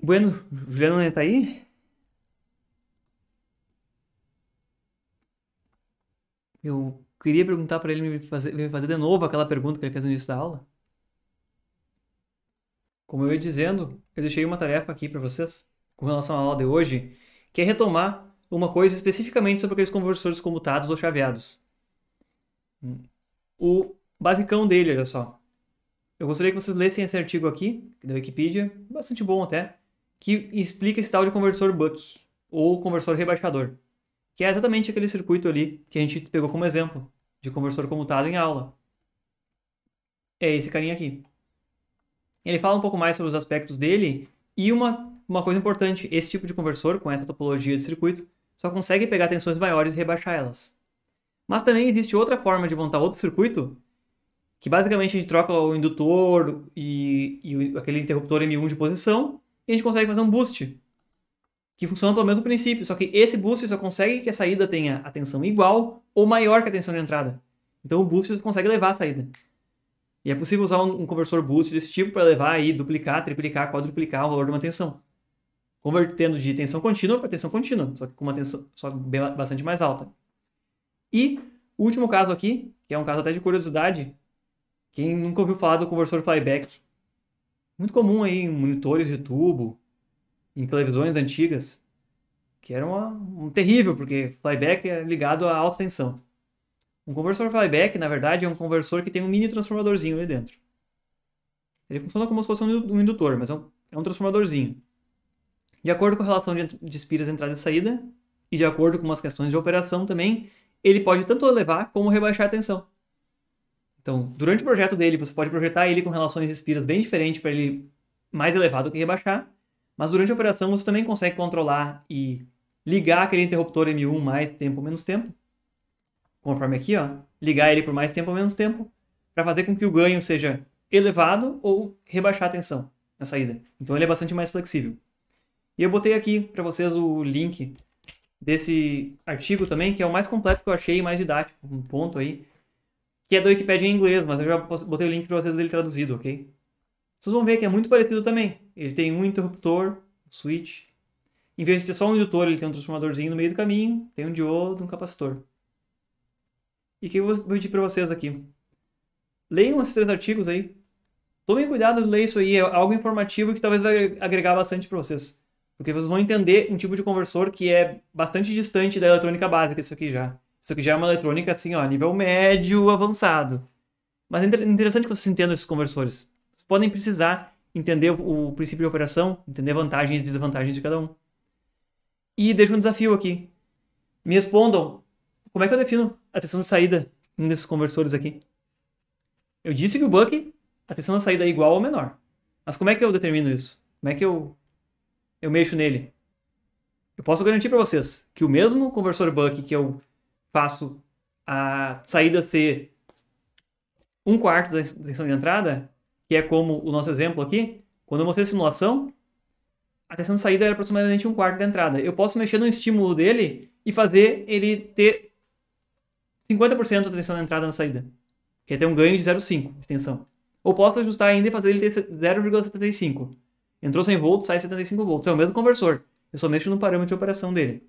Bueno, Juliano não tá aí? Eu queria perguntar para ele me fazer, me fazer de novo aquela pergunta que ele fez no início da aula. Como eu ia dizendo, eu deixei uma tarefa aqui para vocês com relação à aula de hoje, que é retomar uma coisa especificamente sobre aqueles conversores comutados ou chaveados. O basicão dele, olha só. Eu gostaria que vocês lessem esse artigo aqui, da Wikipedia, bastante bom até, que explica esse tal de conversor buck, ou conversor rebaixador, que é exatamente aquele circuito ali que a gente pegou como exemplo, de conversor comutado em aula. É esse carinha aqui. Ele fala um pouco mais sobre os aspectos dele e uma, uma coisa importante, esse tipo de conversor, com essa topologia de circuito, só consegue pegar tensões maiores e rebaixar elas. Mas também existe outra forma de montar outro circuito, que basicamente a gente troca o indutor e, e aquele interruptor M1 de posição, e a gente consegue fazer um boost, que funciona pelo mesmo princípio, só que esse boost só consegue que a saída tenha a tensão igual ou maior que a tensão de entrada. Então o boost consegue levar a saída. E é possível usar um, um conversor boost desse tipo para levar aí, duplicar, triplicar, quadruplicar o valor de uma tensão. Convertendo de tensão contínua para tensão contínua, só que com uma tensão só bastante mais alta. E o último caso aqui, que é um caso até de curiosidade, quem nunca ouviu falar do conversor flyback muito comum aí em monitores de tubo, em televisões antigas, que era uma, um terrível, porque flyback é ligado a alta tensão. Um conversor flyback, na verdade, é um conversor que tem um mini transformadorzinho ali dentro. Ele funciona como se fosse um indutor, mas é um, é um transformadorzinho. De acordo com a relação de, de espiras entrada e saída, e de acordo com umas questões de operação também, ele pode tanto elevar como rebaixar a tensão. Então, durante o projeto dele, você pode projetar ele com relações espiras bem diferentes para ele mais elevado que rebaixar, mas durante a operação você também consegue controlar e ligar aquele interruptor M1 mais tempo ou menos tempo, conforme aqui, ó, ligar ele por mais tempo ou menos tempo, para fazer com que o ganho seja elevado ou rebaixar a tensão na saída. Então ele é bastante mais flexível. E eu botei aqui para vocês o link desse artigo também, que é o mais completo que eu achei, mais didático, um ponto aí, que é da Wikipedia em inglês, mas eu já botei o link para vocês dele traduzido, ok? Vocês vão ver que é muito parecido também. Ele tem um interruptor, um switch. Em vez de ter só um indutor, ele tem um transformadorzinho no meio do caminho, tem um diodo, um capacitor. E o que eu vou pedir para vocês aqui? Leiam esses três artigos aí. Tomem cuidado de ler isso aí, é algo informativo que talvez vai agregar bastante para vocês. Porque vocês vão entender um tipo de conversor que é bastante distante da eletrônica básica, isso aqui já. Isso aqui já é uma eletrônica assim, ó, nível médio avançado. Mas é interessante que vocês entendam esses conversores. Vocês podem precisar entender o princípio de operação, entender vantagens e desvantagens de cada um. E deixo um desafio aqui. Me respondam, como é que eu defino a seção de saída nesses desses conversores aqui? Eu disse que o Buck, a seção de saída é igual ou menor. Mas como é que eu determino isso? Como é que eu, eu mexo nele? Eu posso garantir para vocês que o mesmo conversor Buck que eu faço a saída ser um quarto da tensão de entrada, que é como o nosso exemplo aqui, quando eu mostrei a simulação, a tensão de saída era aproximadamente um quarto da entrada. Eu posso mexer no estímulo dele e fazer ele ter 50% da tensão de entrada na saída, que é ter um ganho de 0,5 de tensão. Ou posso ajustar ainda e fazer ele ter 0,75. Entrou 100 volts, sai 75 volts. É o mesmo conversor. Eu só mexo no parâmetro de operação dele.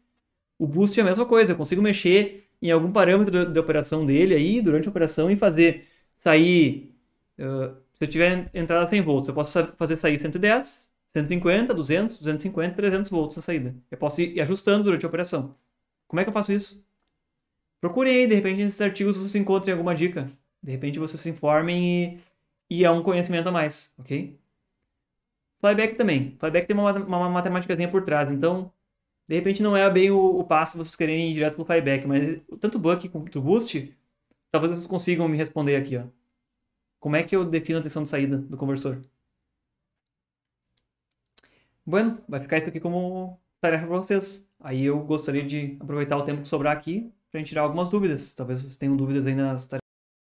O boost é a mesma coisa. Eu consigo mexer em algum parâmetro da de operação dele aí, durante a operação, e fazer sair. Uh, se eu tiver entrada 100 volts, eu posso fazer sair 110, 150, 200, 250, 300 volts na saída. Eu posso ir ajustando durante a operação. Como é que eu faço isso? Procurem aí, de repente nesses artigos vocês encontrem alguma dica. De repente vocês se informem e, e é um conhecimento a mais, ok? Flyback também. Flyback tem uma, uma, uma matemáticazinha por trás, então de repente não é bem o, o passo vocês quererem ir direto pro flyback, mas tanto o Buck quanto o Boost, talvez vocês consigam me responder aqui, ó. Como é que eu defino a tensão de saída do conversor? Bueno, vai ficar isso aqui como tarefa para vocês. Aí eu gostaria de aproveitar o tempo que sobrar aqui para gente tirar algumas dúvidas. Talvez vocês tenham dúvidas aí nas tarefas.